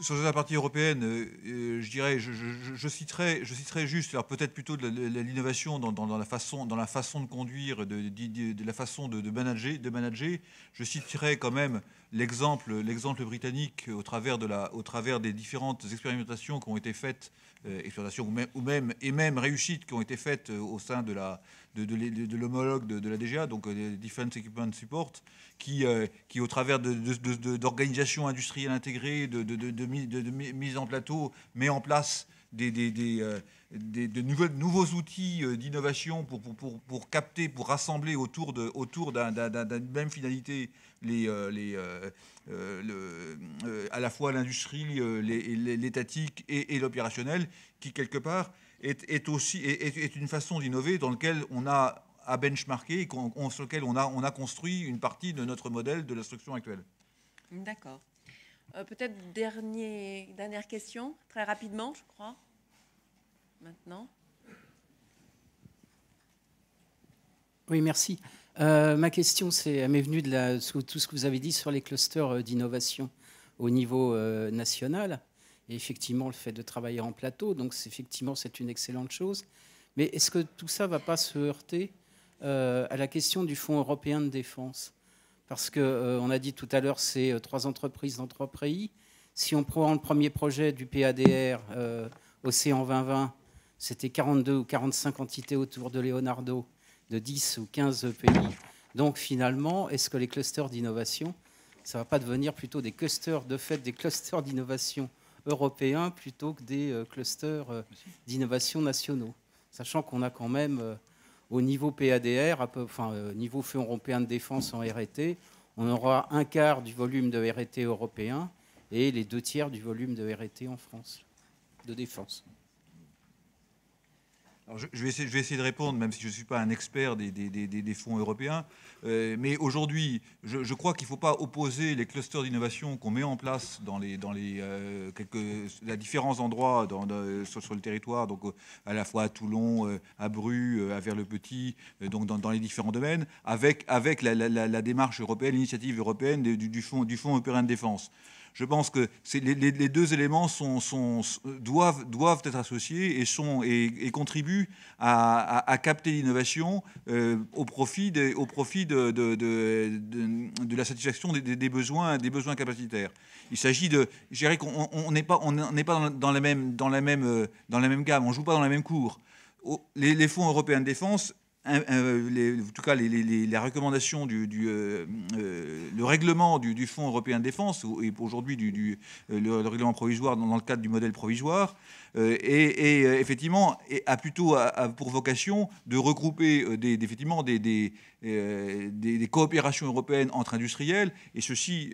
[SPEAKER 1] Sur la partie
[SPEAKER 3] européenne, je dirais, je, je, citerai, je citerai juste, peut-être plutôt de l'innovation dans, la façon, dans la façon de conduire, de, la façon de, manager, de manager. Je citerai quand même l'exemple, l'exemple britannique au travers, des différentes expérimentations qui ont été faites, ou même, et même réussites qui ont été faites au sein de, la, de, l'homologue de, la DGA, donc Defense Equipment Support, qui, qui au travers d'organisations industrielles intégrées, de, mise en plateau, met en place des, des, euh, des, de nouveaux, nouveaux outils euh, d'innovation pour, pour, pour, pour, capter, pour rassembler autour d'une autour même finalité les, euh, les, le, à la fois l'industrie, l'étatique et, et, l'opérationnel, qui quelque part est, est aussi est, est une façon d'innover dans laquelle on a à benchmarker et sur lequel on a, on a construit une partie de notre modèle de l'instruction actuelle.
[SPEAKER 1] D'accord. Euh, peut-être dernière question, très rapidement, je crois, maintenant.
[SPEAKER 10] Oui, merci. Euh, ma question, c'est, m'est venue de tout ce que vous avez dit sur les clusters euh, d'innovation au niveau national. Et effectivement, le fait de travailler en plateau, donc effectivement, c'est une excellente chose. Mais est-ce que tout ça ne va pas se heurter à la question du Fonds européen de défense parce qu'on euh, a dit tout à l'heure, c'est euh, trois entreprises dans trois pays. Si on prend le premier projet du PADR, euh, Océan 2020, c'était 42 ou 45 entités autour de Leonardo, de 10 ou 15 pays. Donc finalement, est-ce que les clusters d'innovation, ça ne va pas devenir plutôt des clusters, de fait, des clusters d'innovation européens plutôt que des clusters d'innovation nationaux Sachant qu'on a quand même au niveau PADR, à enfin, euh, niveau Fonds européen de défense en RT, on aura un quart du volume de RT européen et les deux tiers du volume de RT en France, de défense
[SPEAKER 3] je, vais essayer, de répondre, même si je ne suis pas un expert des, fonds européens. Euh, mais aujourd'hui, je, crois qu'il ne faut pas opposer les clusters d'innovation qu'on met en place dans les, euh, différents endroits sur, le territoire, donc euh, à la fois à Toulon, à Bru, à Vers-le-Petit, donc dans, les différents domaines, avec, la, démarche européenne, l'initiative européenne du, fonds, du Fonds européen de défense. Je pense que les, les, deux éléments sont, sont, doivent, doivent, être associés et, sont, et, contribuent à, capter l'innovation euh, au profit, au profit de, la satisfaction des, besoins, des besoins capacitaires. Il s'agit de, gérer... qu'on n'est pas, on pas dans, la même, dans, la même, euh, dans la même gamme, on ne joue pas dans la même cour. Les, les fonds européens de défense en tout cas les, les, recommandations du, euh, euh, règlement du, Fonds européen de défense et aujourd'hui du, euh, le, règlement provisoire dans, le cadre du modèle provisoire et, et, effectivement a plutôt pour vocation de regrouper des, effectivement des, coopérations européennes entre industriels et ceci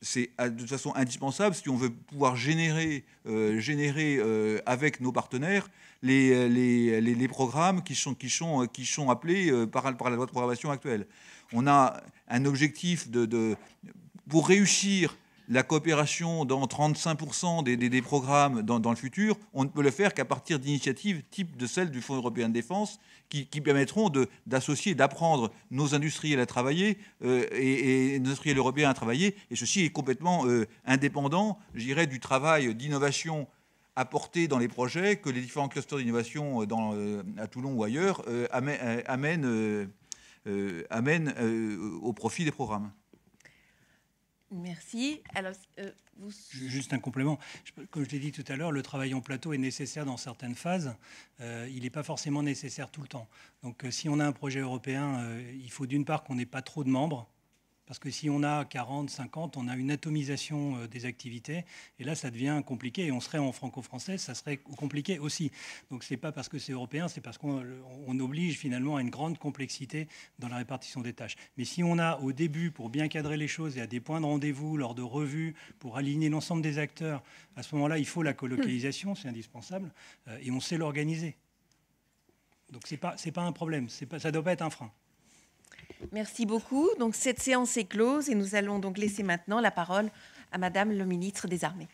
[SPEAKER 3] c'est de toute façon indispensable si on veut pouvoir générer avec nos partenaires euh, euh, les, les, programmes qui sont, qui sont, euh, qui sont appelés par, par, la loi de programmation actuelle. On a un objectif de, pour réussir la coopération dans 35% des, programmes dans, le futur, on ne peut le faire qu'à partir d'initiatives type de celles du Fonds européen de défense qui, permettront d'associer, d'apprendre nos industriels à travailler et, nos industriels européens à travailler. Et ceci est complètement indépendant, je dirais, du travail d'innovation apporter dans les projets que les différents clusters d'innovation euh, euh, à Toulon ou ailleurs euh, amènent, au profit des programmes.
[SPEAKER 1] Merci. Alors,
[SPEAKER 3] Juste un complément. Comme je l'ai dit tout à l'heure, le travail
[SPEAKER 4] en plateau est nécessaire dans certaines phases. il n'est pas forcément nécessaire tout le temps. Donc, si on a un projet européen, il faut d'une part qu'on n'ait pas trop de membres parce que si on a 40, 50, on a une atomisation euh, des activités. Et là, ça devient compliqué. Et on serait en franco-français, ça serait compliqué aussi. Donc, ce n'est pas parce que c'est européen, c'est parce qu'on oblige finalement à une grande complexité dans la répartition des tâches. Mais si on a au début, pour bien cadrer les choses et à des points de rendez-vous lors de revues, pour aligner l'ensemble des acteurs, à ce moment-là, il faut la colocalisation, hmm. c'est indispensable. Euh, et on sait l'organiser. Donc, ce n'est pas, un problème. ça ne doit pas être un frein.
[SPEAKER 1] Merci beaucoup. Donc cette séance est close et nous allons donc laisser maintenant la parole à Madame le ministre des Armées.